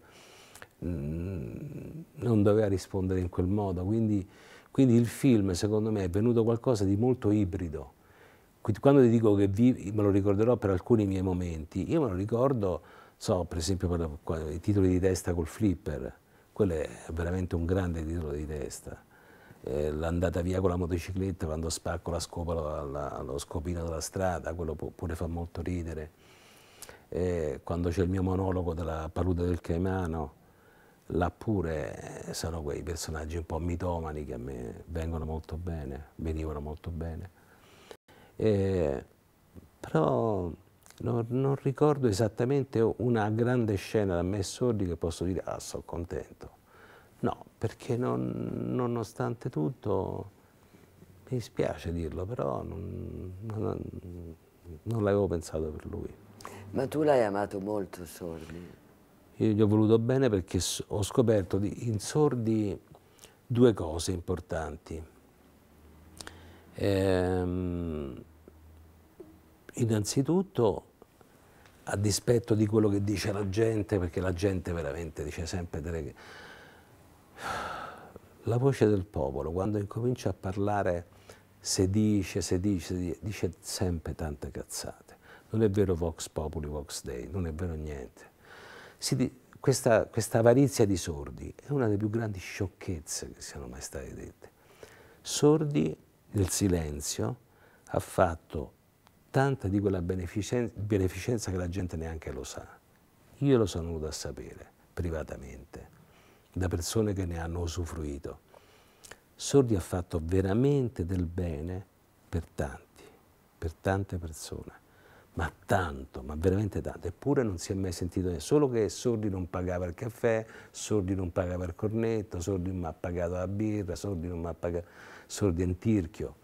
mm, non doveva rispondere in quel modo. Quindi, quindi, il film, secondo me, è venuto qualcosa di molto ibrido. Quando ti dico che vi, me lo ricorderò per alcuni miei momenti, io me lo ricordo So, per esempio, per i titoli di testa col flipper, quello è veramente un grande titolo di testa. Eh, l'andata via con la motocicletta, quando spacco la scopa allo scopino della strada, quello pure fa molto ridere. Eh, quando c'è il mio monologo della palude del Caimano, là pure eh, sono quei personaggi un po' mitomani che a me vengono molto bene, venivano molto bene. E, eh, però non, non, ricordo esattamente una grande scena da me sordi che posso dire ah sono contento. No, perché non, nonostante tutto, mi spiace dirlo, però non, non, non l'avevo pensato per lui. Ma tu l'hai amato molto Sordi? Io gli ho voluto bene perché ho scoperto in Sordi due cose importanti. Ehm, Innanzitutto, a dispetto di quello che dice la gente, perché la gente veramente dice sempre delle... La voce del popolo, quando incomincia a parlare, se dice, se dice, se dice, dice sempre tante cazzate. Non è vero Vox Populi, Vox Dei, non è vero niente. Di... Questa, questa avarizia di sordi è una delle più grandi sciocchezze che siano mai state dette. Sordi nel silenzio ha fatto tanta di quella beneficenza, beneficenza che la gente neanche lo sa. Io lo sono venuto a sapere privatamente, da persone che ne hanno usufruito. Sordi ha fatto veramente del bene per tanti, per tante persone ma tanto, ma veramente tanto, eppure non si è mai sentito niente, solo che Sordi non pagava il caffè, Sordi non pagava il cornetto, Sordi non mi ha pagato la birra, Sordi non mi ha pagato, Sordi è un tirchio.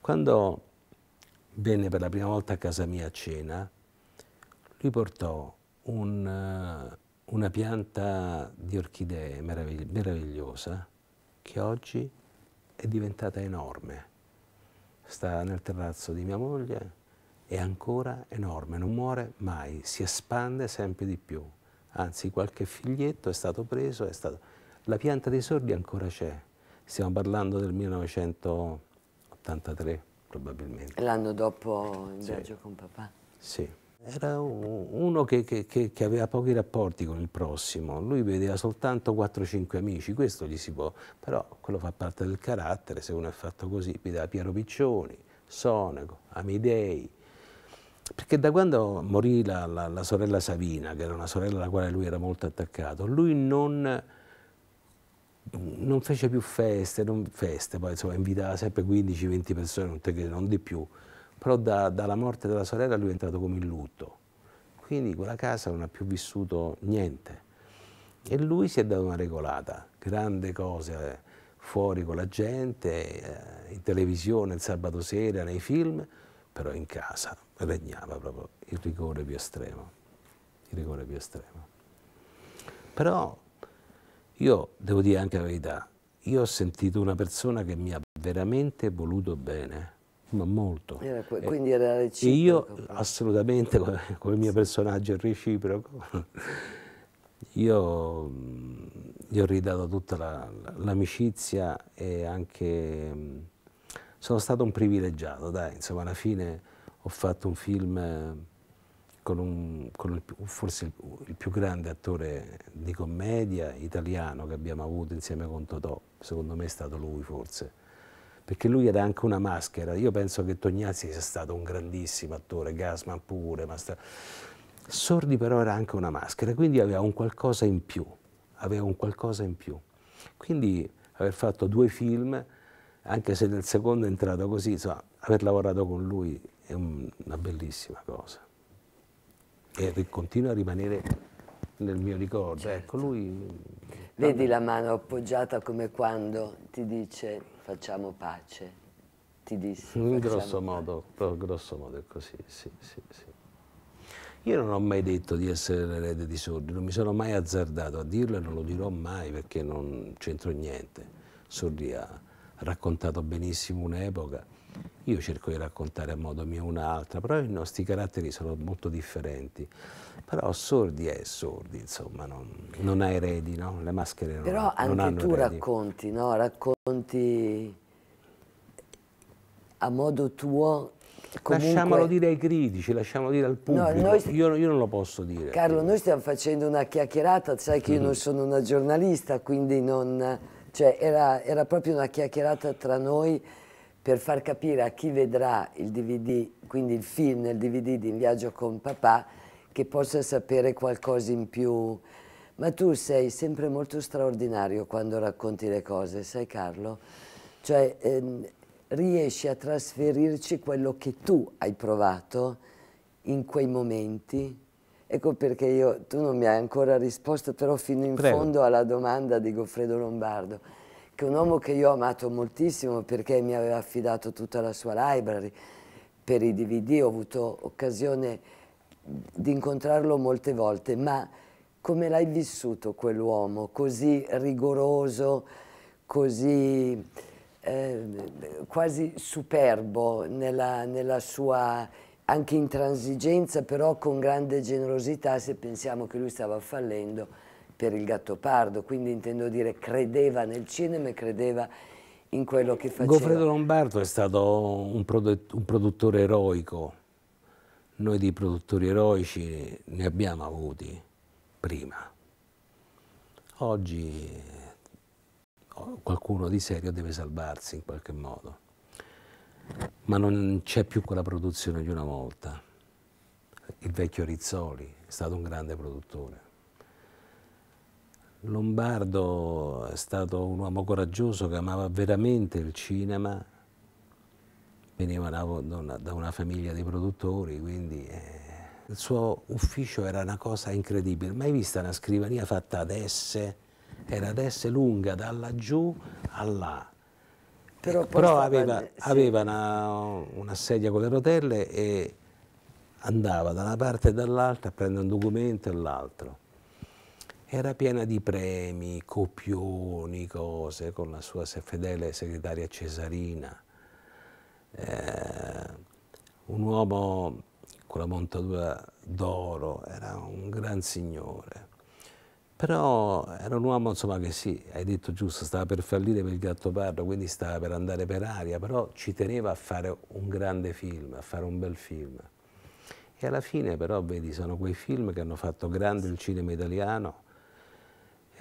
Quando venne per la prima volta a casa mia a cena, lui portò un, eh, una pianta di orchidee meravigli meravigliosa che oggi è diventata enorme. Sta nel terrazzo di mia moglie, è ancora enorme, non muore mai, si espande sempre di più. Anzi, qualche figlietto è stato preso, è stato... la pianta dei sordi ancora c'è. Stiamo parlando del 1983 probabilmente. L'anno dopo il sì. viaggio con papà? Sì. Era uno che, che, che, aveva pochi rapporti con il prossimo, lui vedeva soltanto 4-5 amici, questo gli si può, però quello fa parte del carattere, se uno è fatto così, vedeva Piero Piccioni, Sonaco, Amidei, perché da quando morì la, la, la sorella Savina, che era una sorella alla quale lui era molto attaccato, lui non non fece più feste, non, feste poi insomma, invitava sempre 15-20 persone, non, te, non, di più, però da, dalla morte della sorella lui è entrato come in lutto, quindi quella casa non ha più vissuto niente e lui si è dato una regolata, grande cose fuori con la gente, eh, in televisione il sabato sera, nei film, però in casa regnava proprio il rigore più estremo, il rigore più estremo. Però io devo dire anche la verità, io ho sentito una persona che mi ha veramente voluto bene, ma molto. Era, quindi era reciproco. E io assolutamente, come, come mio personaggio è reciproco, io gli ho ridato tutta l'amicizia e anche sono stato un privilegiato, dai, insomma alla fine ho fatto un film con, un, con il, forse il, il, più grande attore di commedia italiano che abbiamo avuto insieme con Totò, secondo me è stato lui forse, perché lui era anche una maschera, io penso che Tognazzi sia stato un grandissimo attore, Gasman pure, Mastra... Sordi però era anche una maschera, quindi aveva un qualcosa in più, aveva un qualcosa in più. Quindi aver fatto due film, anche se nel secondo è entrato così, insomma, aver lavorato con lui è una bellissima cosa e continua a rimanere nel mio ricordo. Certo. Ecco, lui... Vedi la mano appoggiata come quando ti dice facciamo pace, ti disse. In grosso modo, grosso modo, è così, sì, sì, sì. Io non ho mai detto di essere l'erede di Sordi, non mi sono mai azzardato a dirlo e non lo dirò mai perché non c'entro niente. Sordi ha raccontato benissimo un'epoca io cerco di raccontare a modo mio un'altra, però i nostri caratteri sono molto differenti. Però sordi è sordi, insomma, non, non ha eredi, no? Le maschere non, però non hanno Però anche tu eredi. racconti, no? Racconti a modo tuo Comunque... Lasciamolo dire ai critici, lasciamolo dire al pubblico, no, st... io, io, non lo posso dire. Carlo, noi stiamo facendo una chiacchierata, sai che io non mhm. sono una giornalista, quindi non... Cioè, era, era proprio una chiacchierata tra noi per far capire a chi vedrà il DVD, quindi il film, il DVD di In viaggio con papà, che possa sapere qualcosa in più. Ma tu sei sempre molto straordinario quando racconti le cose, sai Carlo? Cioè ehm, riesci a trasferirci quello che tu hai provato in quei momenti? Ecco perché io, tu non mi hai ancora risposto, però fino in Prego. fondo alla domanda di Goffredo Lombardo che è un uomo che io ho amato moltissimo perché mi aveva affidato tutta la sua library per i DVD, ho avuto occasione di incontrarlo molte volte, ma come l'hai vissuto quell'uomo così rigoroso, così eh, quasi superbo nella, nella sua anche intransigenza, però con grande generosità se pensiamo che lui stava fallendo per il pardo, quindi intendo dire credeva nel cinema e credeva in quello che faceva. Goffredo Lombardo è stato un, prodott un produttore eroico, noi di produttori eroici ne abbiamo avuti prima. Oggi qualcuno di serio deve salvarsi in qualche modo, ma non c'è più quella produzione di una volta. Il vecchio Rizzoli è stato un grande produttore. Lombardo è stato un uomo coraggioso che amava veramente il cinema, veniva da una, da una famiglia di produttori, quindi eh, il suo ufficio era una cosa incredibile. Mai vista una scrivania fatta ad S? Era ad S lunga, da laggiù a là. Però, ecco, Però aveva, sì. aveva una, una sedia con le rotelle e andava da una parte e dall'altra a prendere un documento e l'altro era piena di premi, copioni, cose, con la sua fedele segretaria Cesarina. Eh, un uomo con la montatura d'oro, era un gran signore. Però era un uomo insomma, che sì, hai detto giusto, stava per fallire per il gatto Gattopardo, quindi stava per andare per aria, però ci teneva a fare un grande film, a fare un bel film. E alla fine però, vedi, sono quei film che hanno fatto grande il cinema italiano,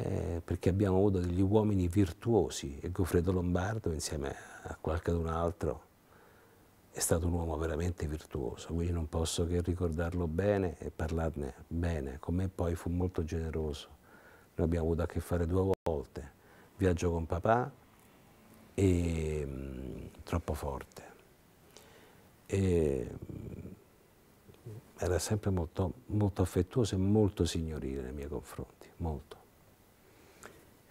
eh, perché abbiamo avuto degli uomini virtuosi e Goffredo Lombardo insieme a qualcun altro è stato un uomo veramente virtuoso, quindi non posso che ricordarlo bene e parlarne bene, con me poi fu molto generoso, noi abbiamo avuto a che fare due volte, viaggio con papà e mh, mm, troppo forte. E, mh, mm, era sempre molto, molto affettuoso e molto signorile nei miei confronti, molto.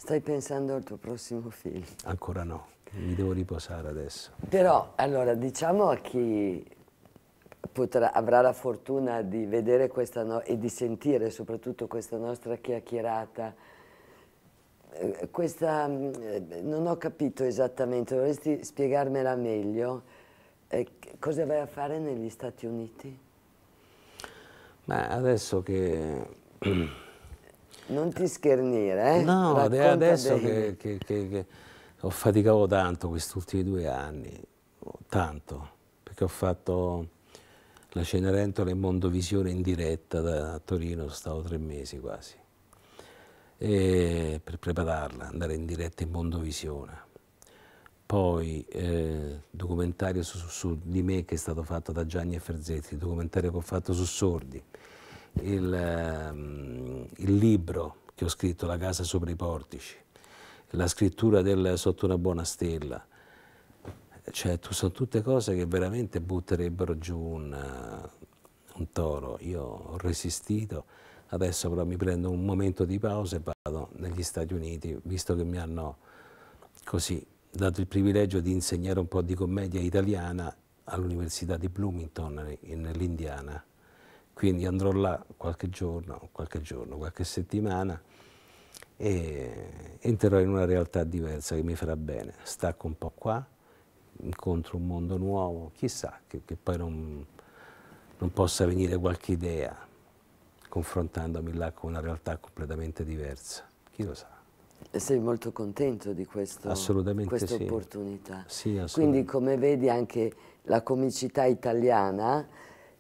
Stai pensando al tuo prossimo film? Ancora no, mi devo riposare adesso. Però, allora, diciamo a chi potrà, avrà la fortuna di vedere questa no e di sentire soprattutto questa nostra chiacchierata, eh, questa, mm, eh, non ho capito esattamente, dovresti spiegarmela meglio, eh, cosa vai a fare negli Stati Uniti? Beh, adesso che Non ti schernire, eh? No, Racconta adesso dei... che, che, che, ho faticato tanto questi ultimi due anni, oh, tanto, perché ho fatto la Cenerentola e Mondovisione in diretta da Torino, stavo tre mesi quasi, e per prepararla, andare in diretta in Mondovisione. Poi eh, documentario su, su, di me che è stato fatto da Gianni e Ferzetti, documentario che ho fatto su Sordi, il, ehm, il libro che ho scritto, La casa sopra i portici, la scrittura del Sotto una buona stella, cioè sono tutte cose che veramente butterebbero giù un, eh, un, toro. Io ho resistito, adesso però mi prendo un momento di pausa e vado negli Stati Uniti, visto che mi hanno così dato il privilegio di insegnare un po' di commedia italiana all'Università di Bloomington in, in, quindi andrò là qualche giorno, qualche giorno, qualche settimana e entrerò in una realtà diversa che mi farà bene. Stacco un po' qua, incontro un mondo nuovo, chissà che, che poi non, non possa venire qualche idea confrontandomi là con una realtà completamente diversa. Chi lo sa? Sei molto contento di questo, questa sì. opportunità. Sì, assolutamente. Quindi come vedi anche la comicità italiana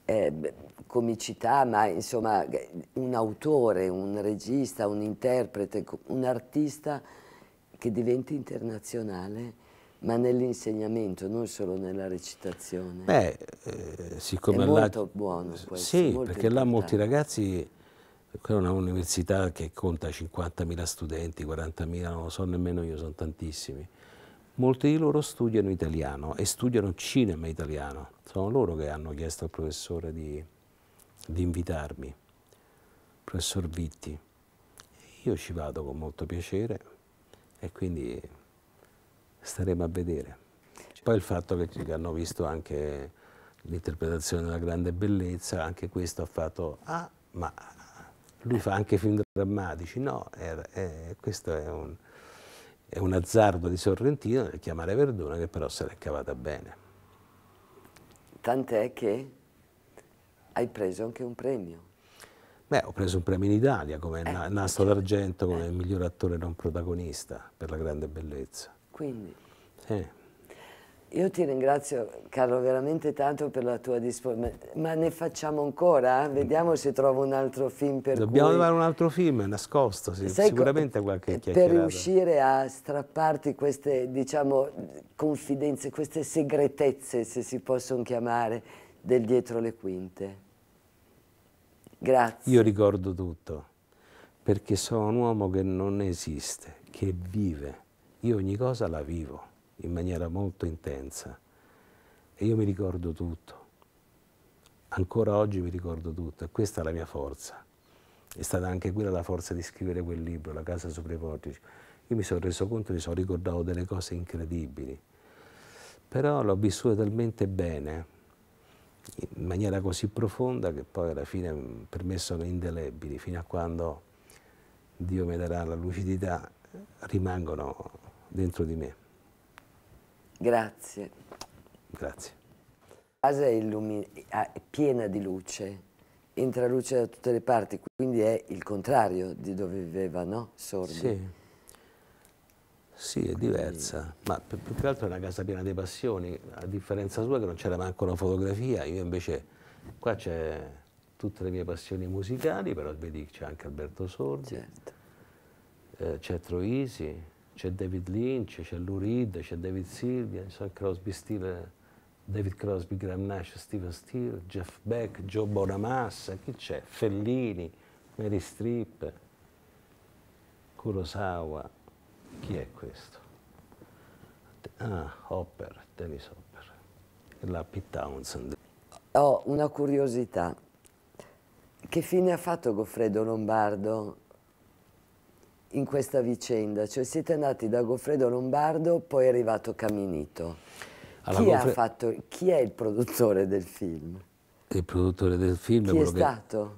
eh, comicità, ma insomma un autore, un regista, un interprete, un artista che diventi internazionale ma nell'insegnamento, non solo nella recitazione. Beh, eh, siccome... È molto buono questo. Sì, perché là molti ragazzi, è un'università che conta 50.000 studenti, 40.000, non lo so nemmeno io, sono tantissimi. Molti di loro studiano italiano e studiano cinema italiano. Sono loro che hanno chiesto al professore di di invitarmi, professor Vitti. Io ci vado con molto piacere e quindi staremo a vedere. Poi il fatto che hanno visto anche l'interpretazione della grande bellezza, anche questo ha fatto, ah, ma lui fa anche film drammatici, no, è, è, eh, questo è un, è un, azzardo di Sorrentino nel chiamare Verdona che però se l'è cavata bene. Tant'è che hai preso anche un premio. Beh, ho preso un premio in Italia come eh, Nastro d'Argento come eh. miglior attore non protagonista per la grande bellezza. Quindi. Eh. Io ti ringrazio, Carlo, veramente tanto per la tua disponibilità. Ma ne facciamo ancora? Vediamo se trovo un altro film per Dobbiamo cui... trovare un altro film, è nascosto, sì, sicuramente qualche chiacchierata. Per riuscire a strapparti queste, diciamo, confidenze, queste segretezze, se si possono chiamare, del dietro le quinte. Grazie. Io ricordo tutto, perché sono un uomo che non esiste, che vive. Io ogni cosa la vivo in maniera molto intensa e io mi ricordo tutto. Ancora oggi mi ricordo tutto e questa è la mia forza. È stata anche quella la forza di scrivere quel libro, La casa sopra i portici. Io mi sono reso conto, mi sono ricordato delle cose incredibili, però l'ho vissuta talmente bene in maniera così profonda che poi alla fine mm, per me sono indelebili, fino a quando Dio mi darà la lucidità, rimangono dentro di me. Grazie. Grazie. La casa è, è piena di luce, entra luce da tutte le parti, quindi è il contrario di dove viveva, no? Sordi. Sì. Sì, è diversa, ma più, che altro è una casa piena di passioni, a differenza sua che non c'era manco la fotografia, io invece qua c'è tutte le mie passioni musicali, però vedi c'è anche Alberto Sordi, certo. eh, c'è Troisi, c'è David Lynch, c'è Lou Reed, c'è David Silvia, c'è Crosby Steele, David Crosby, Graham Nash, Steven Steele, Jeff Beck, Joe Bonamassa, chi c'è? Fellini, Mary Strip, Kurosawa, chi è questo? Ah, Hopper, Dennis Hopper, la Pete Townsend. Ho oh, una curiosità. Che fine ha fatto Goffredo Lombardo in questa vicenda? Cioè siete andati da Goffredo Lombardo, poi è arrivato Caminito. chi, Goffre... fatto, chi, è il produttore del film? Il produttore del film chi è, è stato?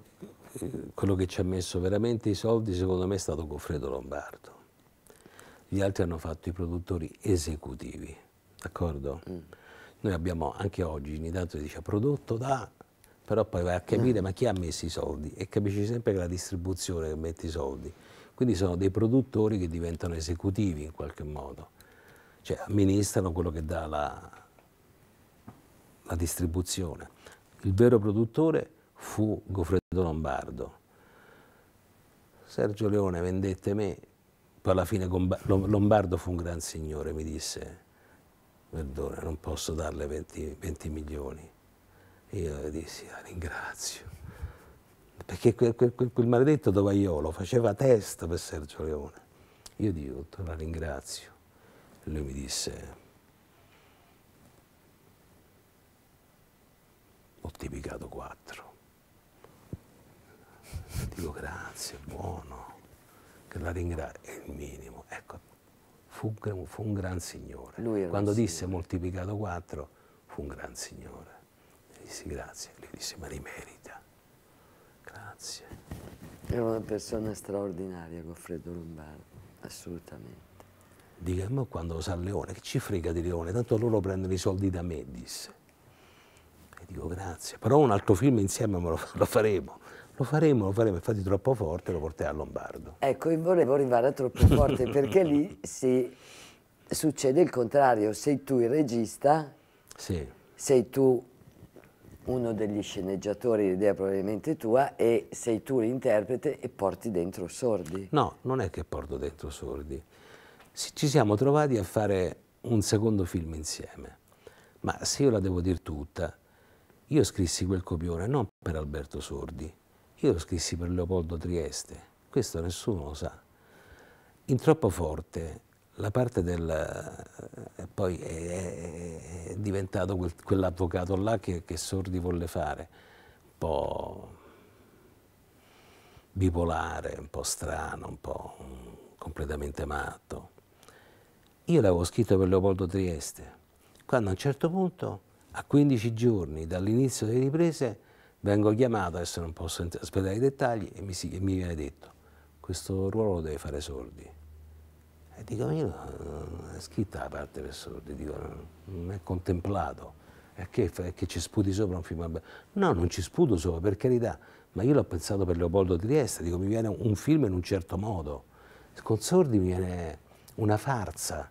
Che, eh, quello che ci ha messo veramente i soldi, secondo me, è stato Goffredo Lombardo gli altri hanno fatto i produttori esecutivi, d'accordo? Mm. Noi abbiamo anche oggi, ogni tanto si dice prodotto da, però poi vai a capire mm. ma chi ha messo i soldi e capisci sempre che è la distribuzione che mette i soldi. Quindi sono dei produttori che diventano esecutivi in qualche modo, cioè amministrano quello che dà la, la distribuzione. Il vero produttore fu Goffredo Lombardo. Sergio Leone vendette me poi alla fine Lombardo fu un gran signore, mi disse, perdona, non posso darle 20, 20 milioni. E io dissi, la ringrazio. Perché quel, quel, quel maledetto dovaiolo faceva testa per Sergio Leone. Io dico, la ringrazio. E lui mi disse, ho moltiplicato 4. Dico grazie, buono che la ringrazio, è il minimo. Ecco, fu, fu un gran signore. Quando disse signore. moltiplicato 4, fu un gran signore. Gli disse grazie, gli disse ma li Grazie. Era una persona straordinaria Goffredo Lombardo, assolutamente. Dica, ma quando lo sa Leone, che ci frega di Leone, tanto loro prendono i soldi da me, disse. E dico grazie, però un altro film insieme lo, lo faremo. Lo faremo, lo faremo, infatti troppo forte lo portai a Lombardo. Ecco, io volevo arrivare a troppo forte perché lì si, succede il contrario, sei tu il regista, sì. sei tu uno degli sceneggiatori, l'idea probabilmente tua, e sei tu l'interprete e porti dentro sordi. No, non è che porto dentro sordi. Ci siamo trovati a fare un secondo film insieme, ma se io la devo dire tutta, io scrissi quel copione non per Alberto Sordi, io lo scrissi per Leopoldo Trieste, questo nessuno lo sa. In troppo forte la parte del... Eh, poi è, è diventato quel, quell'avvocato là che, che Sordi volle fare, un po' bipolare, un po' strano, un po' completamente matto. Io l'avevo scritto per Leopoldo Trieste, quando a un certo punto, a 15 giorni dall'inizio delle riprese, Vengo chiamato, adesso non posso aspettare i dettagli, e mi, si, e mi viene detto, questo ruolo lo deve fare sordi. E dico, io non eh, è scritta la parte per sordi, dico, non è contemplato. E che, che ci sputi sopra un film? No, non ci sputo sopra, per carità, ma io l'ho pensato per Leopoldo Trieste, dico, mi viene un film in un certo modo. Con sordi mi viene una farsa,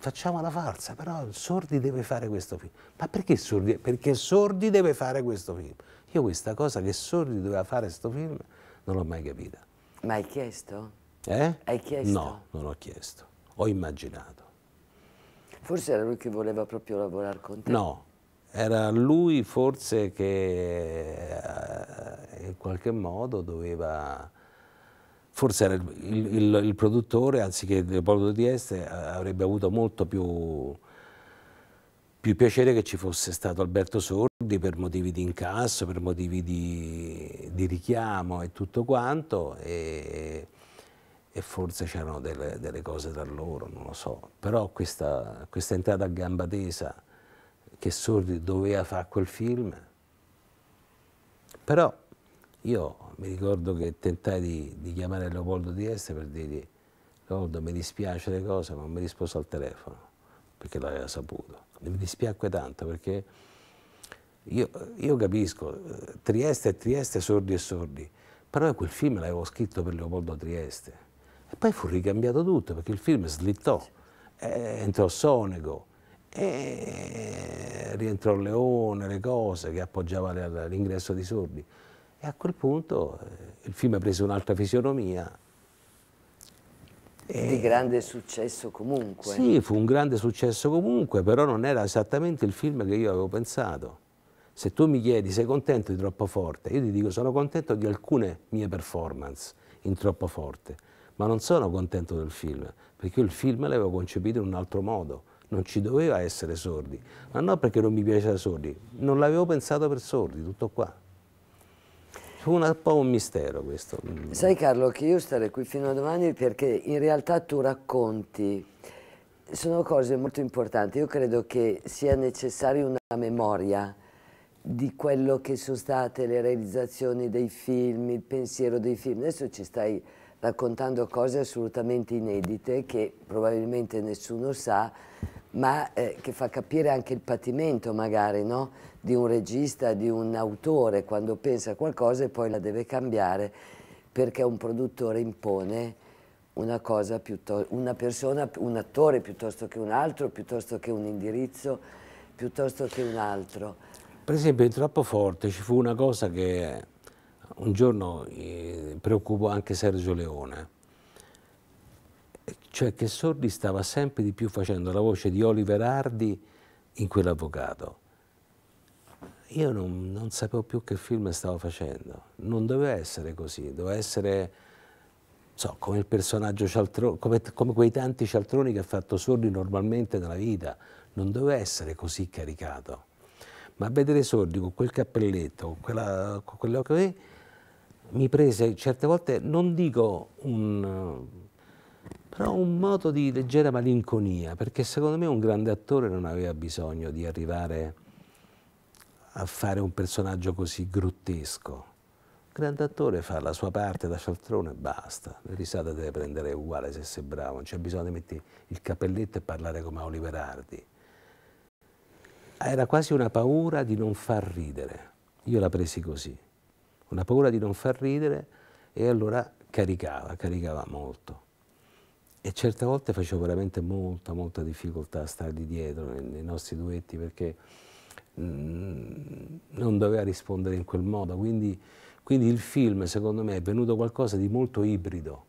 facciamo la farsa, però Sordi deve fare questo film. Ma perché Sordi? Perché Sordi deve fare questo film. Io questa cosa che Sordi doveva fare questo film non l'ho mai capita. Ma hai chiesto? Eh? Hai chiesto? No, non ho chiesto. Ho immaginato. Forse era lui che voleva proprio lavorare con te. No, era lui forse che eh, in qualche modo doveva forse il, il, il, produttore, anziché Leopoldo di Este, eh, avrebbe avuto molto più, più, piacere che ci fosse stato Alberto Sordi per motivi di incasso, per motivi di, di richiamo e tutto quanto. E, e forse c'erano delle, delle, cose da loro, non lo so. Però questa, questa entrata a gamba tesa che Sordi doveva fare quel film, però io mi ricordo che tentai di, di chiamare Leopoldo di Este per dirgli Leopoldo mi dispiace le cose, ma non mi rispose al telefono, perché l'aveva saputo. Mi dispiacque tanto perché io, io capisco, eh, Trieste e Trieste, sordi e sordi, però quel film l'avevo scritto per Leopoldo Trieste. E poi fu ricambiato tutto perché il film slittò, eh, entrò Sonego, eh, rientrò Leone, le cose che appoggiava all'ingresso di Sordi. E a quel punto eh, il film ha preso un'altra fisionomia. E... Di grande successo comunque. Sì, fu un grande successo comunque, però non era esattamente il film che io avevo pensato. Se tu mi chiedi sei contento di Troppo Forte, io ti dico sono contento di alcune mie performance in Troppo Forte, ma non sono contento del film, perché io il film l'avevo concepito in un altro modo, non ci doveva essere sordi, ma non perché non mi piaceva sordi, non l'avevo pensato per sordi, tutto qua. Fu un po' un mistero questo. Mm. Sai Carlo che io starei qui fino a domani perché in realtà tu racconti, sono cose molto importanti, io credo che sia necessaria una memoria di quello che sono state le realizzazioni dei film, il pensiero dei film, adesso ci stai raccontando cose assolutamente inedite che probabilmente nessuno sa, ma eh, che fa capire anche il patimento magari no? di un regista, di un autore, quando pensa a qualcosa e poi la deve cambiare perché un produttore impone una cosa piuttosto, una persona, un attore piuttosto che un altro, piuttosto che un indirizzo, piuttosto che un altro. Per esempio in Troppo Forte ci fu una cosa che un giorno eh, preoccupò anche Sergio Leone cioè che Sordi stava sempre di più facendo la voce di Oliver Hardy in quell'avvocato. Io non, non sapevo più che film stavo facendo, non doveva essere così, doveva essere so, come il personaggio cialtrone, come, come, quei tanti cialtroni che ha fatto Sordi normalmente nella vita, non doveva essere così caricato. Ma vedere Sordi con quel cappelletto, con, quella, con quell'occhio lì, mi prese certe volte, non dico un però un modo di leggera malinconia, perché secondo me un grande attore non aveva bisogno di arrivare a fare un personaggio così grottesco. Un grande attore fa la sua parte da cialtrone e basta, le risate deve prendere uguale se sei bravo, non c'è bisogno di mettere il cappelletto e parlare come Oliver Hardy. Era quasi una paura di non far ridere, io la presi così, una paura di non far ridere e allora caricava, caricava molto e certe volte facevo veramente molta, molta difficoltà a stare stargli dietro nei, nei nostri duetti perché mh, mm, non doveva rispondere in quel modo. Quindi, quindi, il film, secondo me, è venuto qualcosa di molto ibrido.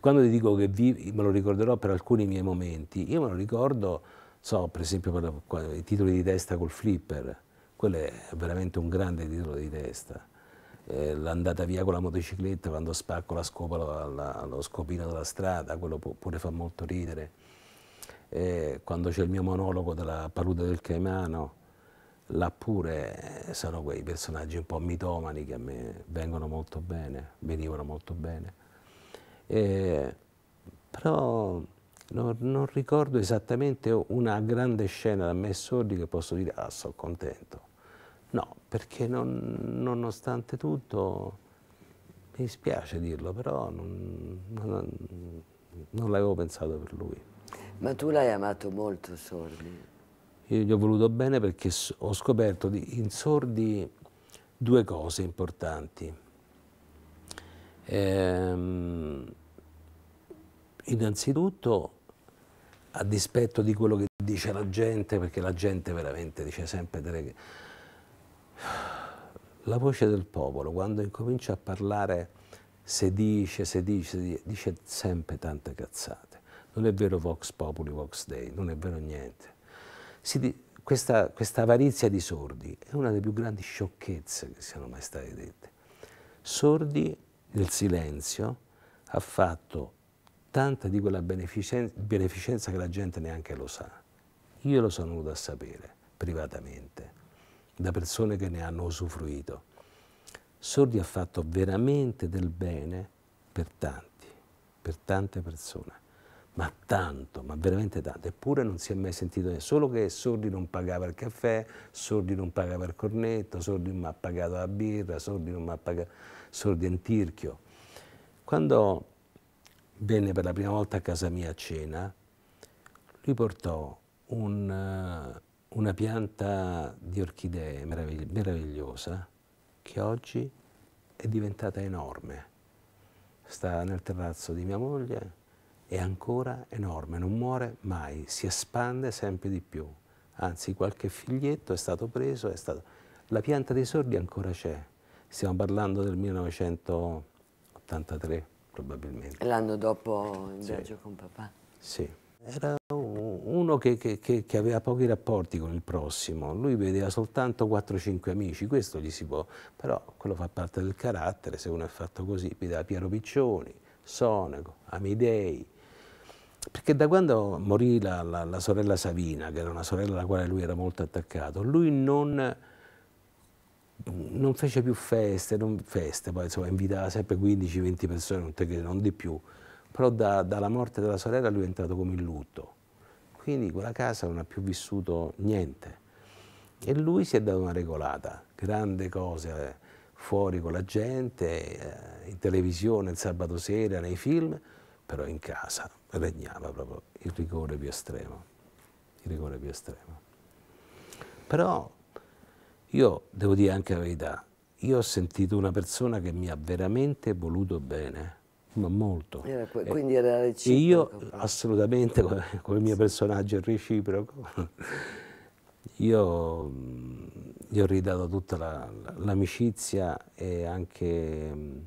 Quando ti dico che vi, me lo ricorderò per alcuni miei momenti, io me lo ricordo, so, per esempio, per i titoli di testa col flipper, quello è veramente un grande titolo di testa eh, l'andata via con la motocicletta, quando spacco la scopa allo scopino della strada, quello pure fa molto ridere. Eh, quando c'è il mio monologo della palude del Caimano, là pure eh, sono quei personaggi un po' mitomani che a me vengono molto bene, venivano molto bene. Eh, però non, non, ricordo esattamente una grande scena da me sordi che posso dire, ah, sono contento. No, perché non, nonostante tutto, mi dispiace dirlo, però non, non, non l'avevo pensato per lui. Ma tu l'hai amato molto, Sordi? Io gli ho voluto bene perché ho scoperto in Sordi due cose importanti. Ehm, innanzitutto, a dispetto di quello che dice la gente, perché la gente veramente dice sempre delle la voce del popolo, quando incomincia a parlare, se dice, se dice, dice, dice sempre tante cazzate. Non è vero Vox Populi, Vox Dei, non è vero niente. Si, questa, questa avarizia di sordi è una delle più grandi sciocchezze che siano mai state dette. Sordi nel silenzio ha fatto tanta di quella beneficenza, beneficenza che la gente neanche lo sa. Io lo sono venuto a sapere privatamente da persone che ne hanno usufruito. Sordi ha fatto veramente del bene per tanti, per tante persone, ma tanto, ma veramente tanto, eppure non si è mai sentito niente, solo che Sordi non pagava il caffè, Sordi non pagava il cornetto, Sordi non mi ha pagato la birra, Sordi non mi ha pagato, Sordi è un tirchio. Quando venne per la prima volta a casa mia a cena, lui portò un eh, una pianta di orchidee meravigli meravigliosa che oggi è diventata enorme. Sta nel terrazzo di mia moglie, è ancora enorme, non muore mai, si espande sempre di più. Anzi, qualche figlietto è stato preso, è stato... la pianta dei sordi ancora c'è. Stiamo parlando del 1983, probabilmente. L'anno dopo il sì. viaggio con papà? Sì. Era uno che, che, che, aveva pochi rapporti con il prossimo, lui vedeva soltanto 4-5 amici, questo gli si può, però quello fa parte del carattere, se uno è fatto così, vedeva Piero Piccioni, Sonego, Amidei, perché da quando morì la, la, la, sorella Savina, che era una sorella alla quale lui era molto attaccato, lui non, non fece più feste, non feste, poi insomma invitava sempre 15-20 persone, non, te, non di più, però da, dalla morte della sorella lui è entrato come in lutto quindi quella casa non ha più vissuto niente. E lui si è dato una regolata, grande cose fuori con la gente, eh, in televisione il sabato sera, nei film, però in casa regnava proprio il rigore più estremo, il rigore più estremo. Però io devo dire anche la verità, io ho sentito una persona che mi ha veramente voluto bene, ma molto. Era, eh, quindi era reciproco. Io assolutamente, come, come mio personaggio è reciproco, io gli mm, ho ridato tutta l'amicizia la, e anche mm,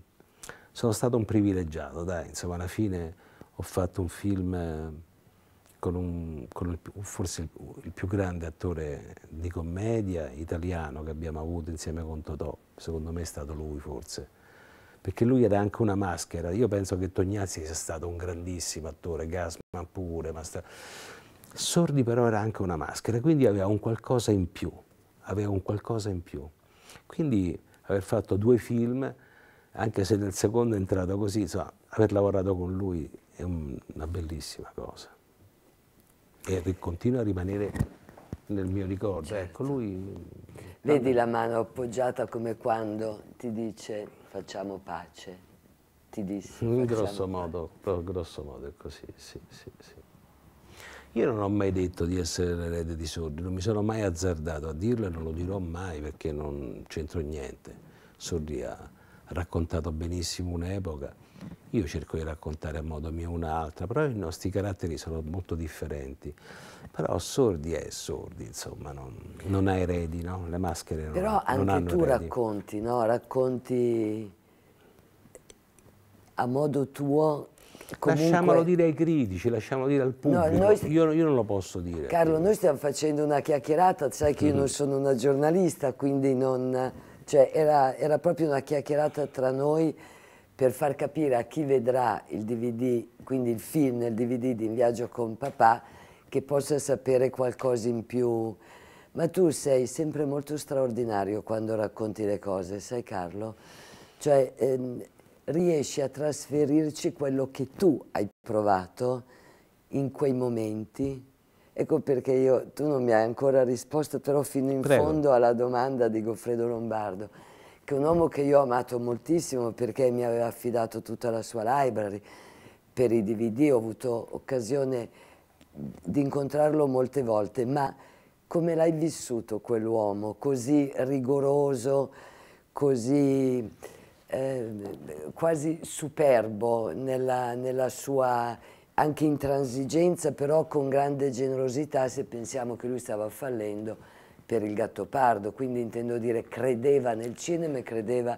sono stato un privilegiato, dai, insomma alla fine ho fatto un film eh, con, un, con il, forse il, il, più grande attore di commedia italiano che abbiamo avuto insieme con Totò, secondo me è stato lui forse perché lui era anche una maschera. Io penso che Tognazzi sia stato un grandissimo attore, Gasman pure, Mastra... Sordi però era anche una maschera, quindi aveva un qualcosa in più, aveva un qualcosa in più. Quindi aver fatto due film, anche se nel secondo è entrato così, insomma, aver lavorato con lui è una bellissima cosa. E continua a rimanere nel mio ricordo. Ecco, certo. Ecco, lui... Vedi la mano appoggiata come quando ti dice facciamo pace, ti dissi. In grosso modo, grosso modo è così, sì, sì, sì. Io non ho mai detto di essere l'erede di Sordi, non mi sono mai azzardato a dirlo e non lo dirò mai perché non c'entro niente. Sordi ha raccontato benissimo un'epoca, io cerco di raccontare a modo mio un'altra, però i nostri caratteri sono molto differenti però sordi è sordi, insomma, non, non ha eredi, no? le maschere non, però non hanno Però anche tu eredi. racconti, no? racconti a modo tuo Comunque... Lasciamolo dire ai critici, lasciamolo dire al pubblico, no, noi... io, io, non lo posso dire. Carlo, noi stiamo facendo una chiacchierata, sai che io mm. non mm-hmm. sono una giornalista, quindi non... Cioè, era, era, proprio una chiacchierata tra noi per far capire a chi vedrà il DVD, quindi il film nel DVD di In viaggio con papà, che possa sapere qualcosa in più. Ma tu sei sempre molto straordinario quando racconti le cose, sai Carlo? Cioè ehm, riesci a trasferirci quello che tu hai provato in quei momenti. Ecco perché io, tu non mi hai ancora risposto, però fino in Prego. fondo alla domanda di Goffredo Lombardo, che è un uomo che io ho amato moltissimo perché mi aveva affidato tutta la sua library per i DVD, ho avuto occasione di incontrarlo molte volte, ma come l'hai vissuto quell'uomo così rigoroso, così eh, quasi superbo nella, nella sua anche intransigenza, però con grande generosità se pensiamo che lui stava fallendo per il gatto pardo, quindi intendo dire credeva nel cinema e credeva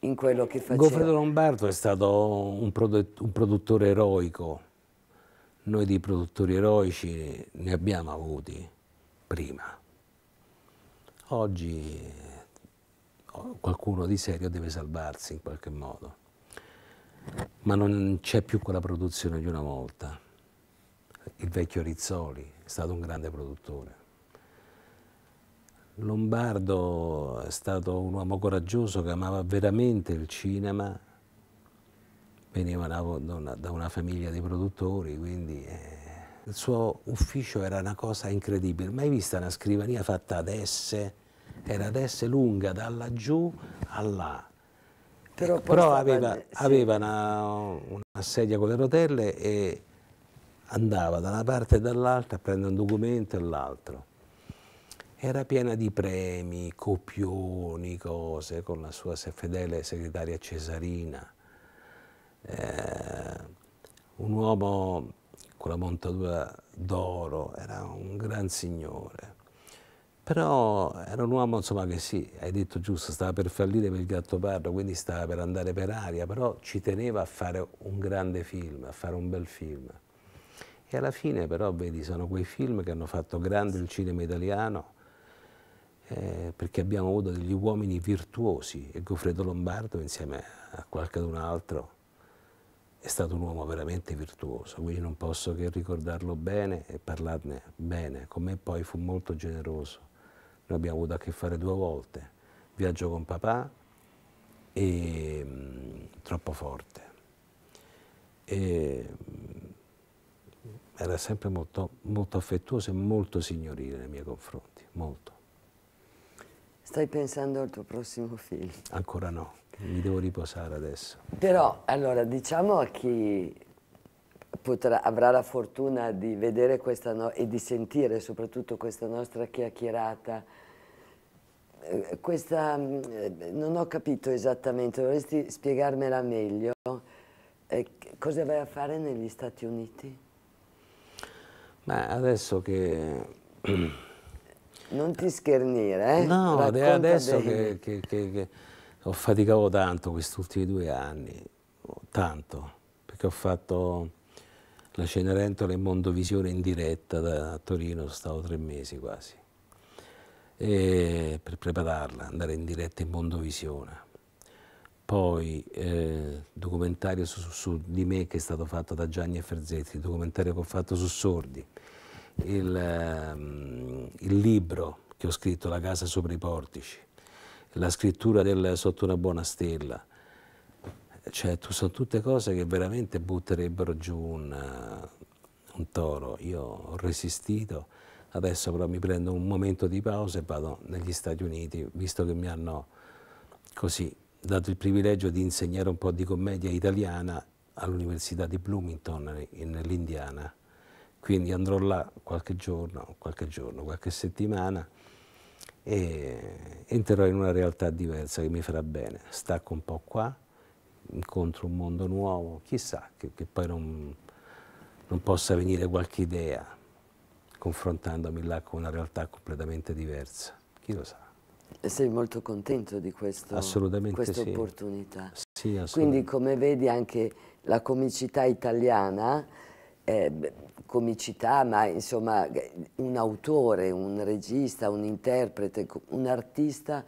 in quello che faceva. Goffredo Lombardo è stato un, produ un produttore eroico, noi di produttori eroici ne abbiamo avuti prima. Oggi eh, qualcuno di serio deve salvarsi in qualche modo, ma non c'è più quella produzione di una volta. Il vecchio Rizzoli è stato un grande produttore. Lombardo è stato un uomo coraggioso che amava veramente il cinema veniva da una, da una famiglia di produttori, quindi eh, il suo ufficio era una cosa incredibile. Mai vista una scrivania fatta ad esse? Era ad esse lunga, dalla giù alla... Però, eh, Però aveva, sì. aveva una, una sedia con le rotelle e andava da una parte e dall'altra a prendere un documento e l'altro. Era piena di premi, copioni, cose, con la sua fedele segretaria Cesarina eh, un uomo con la montatura d'oro, era un gran signore. Però era un uomo insomma, che sì, hai detto giusto, stava per fallire per il gatto Gattopardo, quindi stava per andare per aria, però ci teneva a fare un grande film, a fare un bel film. E alla fine però, vedi, sono quei film che hanno fatto grande il cinema italiano, eh, perché abbiamo avuto degli uomini virtuosi, e Goffredo Lombardo insieme a qualche altro, è stato un uomo veramente virtuoso, quindi non posso che ricordarlo bene e parlarne bene. Con me poi fu molto generoso. Noi abbiamo avuto a che fare due volte, viaggio con papà e mh, mm, troppo forte. E, mh, mm, era sempre molto, molto affettuoso e molto signorile nei miei confronti, molto. Stai pensando al tuo prossimo film? Ancora no, mi devo riposare adesso. Però, allora, diciamo a chi potrà, avrà la fortuna di vedere questa no e di sentire soprattutto questa nostra chiacchierata, eh, questa, mm, eh, non ho capito esattamente, dovresti spiegarmela meglio, eh, cosa vai a fare negli Stati Uniti? Beh, adesso che... Non ti schernire, eh? No, Racconta adesso che, che, che, che, ho faticato tanto questi ultimi due anni, oh, tanto, perché ho fatto la Cenerentola in Mondovisione in diretta da Torino, sono stato tre mesi quasi, e per prepararla, andare in diretta in Mondovisione. Poi eh, documentario su, su, di me che è stato fatto da Gianni e Ferzetti, documentario che ho fatto su Sordi, il, ehm, il libro che ho scritto, La casa sopra i portici, la scrittura del Sotto una buona stella, cioè sono tutte cose che veramente butterebbero giù un, eh, un toro. Io ho resistito, adesso però mi prendo un momento di pausa e vado negli Stati Uniti, visto che mi hanno così dato il privilegio di insegnare un po' di commedia italiana all'Università di Bloomington in, in, in Indiana. Quindi andrò là qualche giorno, qualche giorno, qualche settimana e entrerò in una realtà diversa che mi farà bene. Stacco un po' qua, incontro un mondo nuovo, chissà che, che poi non, non possa venire qualche idea confrontandomi là con una realtà completamente diversa. Chi lo sa? Sei molto contento di questo, questa sì. opportunità. Sì, Quindi come vedi anche la comicità italiana Ehm, comicità, ma insomma un autore, un regista, un interprete, un artista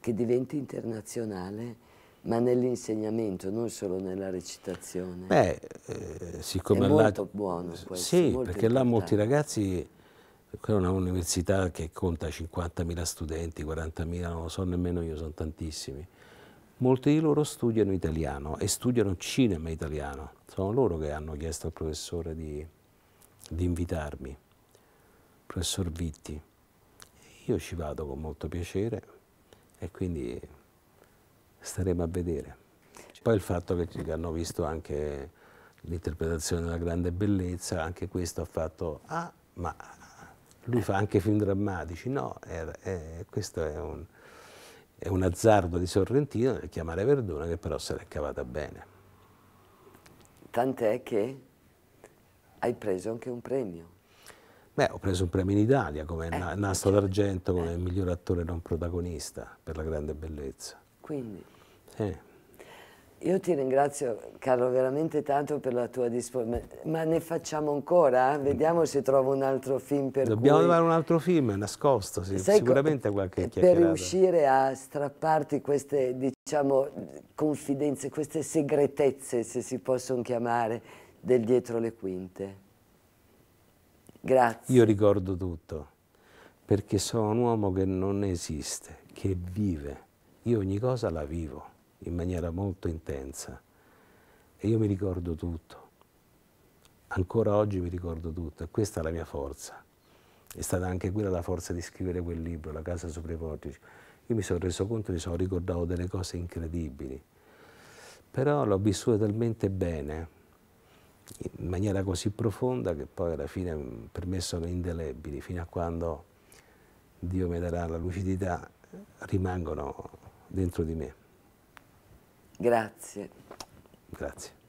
che diventi internazionale ma nell'insegnamento, non solo nella recitazione. Beh, eh, siccome è molto buono questo. Sì, perché là molti ragazzi, quella è un'università che conta 50.000 studenti, 40.000, non lo so nemmeno io, sono tantissimi molti di loro studiano italiano e studiano cinema italiano. Sono loro che hanno chiesto al professore di, di invitarmi, il professor Vitti. Io ci vado con molto piacere e quindi staremo a vedere. Poi il fatto che hanno visto anche l'interpretazione della grande bellezza, anche questo ha fatto, ah, ma lui fa anche film drammatici, no, è, è, eh, questo è un, è un azzardo di Sorrentino nel chiamare Verduna che però se l'è cavata bene. Tant'è che hai preso anche un premio. Beh, ho preso un premio in Italia come eh, eh Nastro certo. d'Argento come eh. miglior attore non protagonista per la grande bellezza. Quindi? Sì. Eh. Io ti ringrazio, Carlo, veramente tanto per la tua disponibilità. Ma ne facciamo ancora? Vediamo se trovo un altro film per Dobbiamo cui... trovare un altro film, è nascosto, sì. sicuramente qualche chiacchierata. Per riuscire a strapparti queste, diciamo, confidenze, queste segretezze, se si possono chiamare, del dietro le quinte. Grazie. Io ricordo tutto, perché sono un uomo che non esiste, che vive. Io ogni cosa la vivo in maniera molto intensa. E io mi ricordo tutto, ancora oggi mi ricordo tutto, e questa è la mia forza. È stata anche quella la forza di scrivere quel libro, La casa sopra i portici. Io mi sono reso conto, mi sono ricordato delle cose incredibili, però l'ho vissuta talmente bene, in maniera così profonda che poi alla fine mm, per me sono indelebili, fino a quando Dio mi darà la lucidità, rimangono dentro di me. Grazie. Grazie.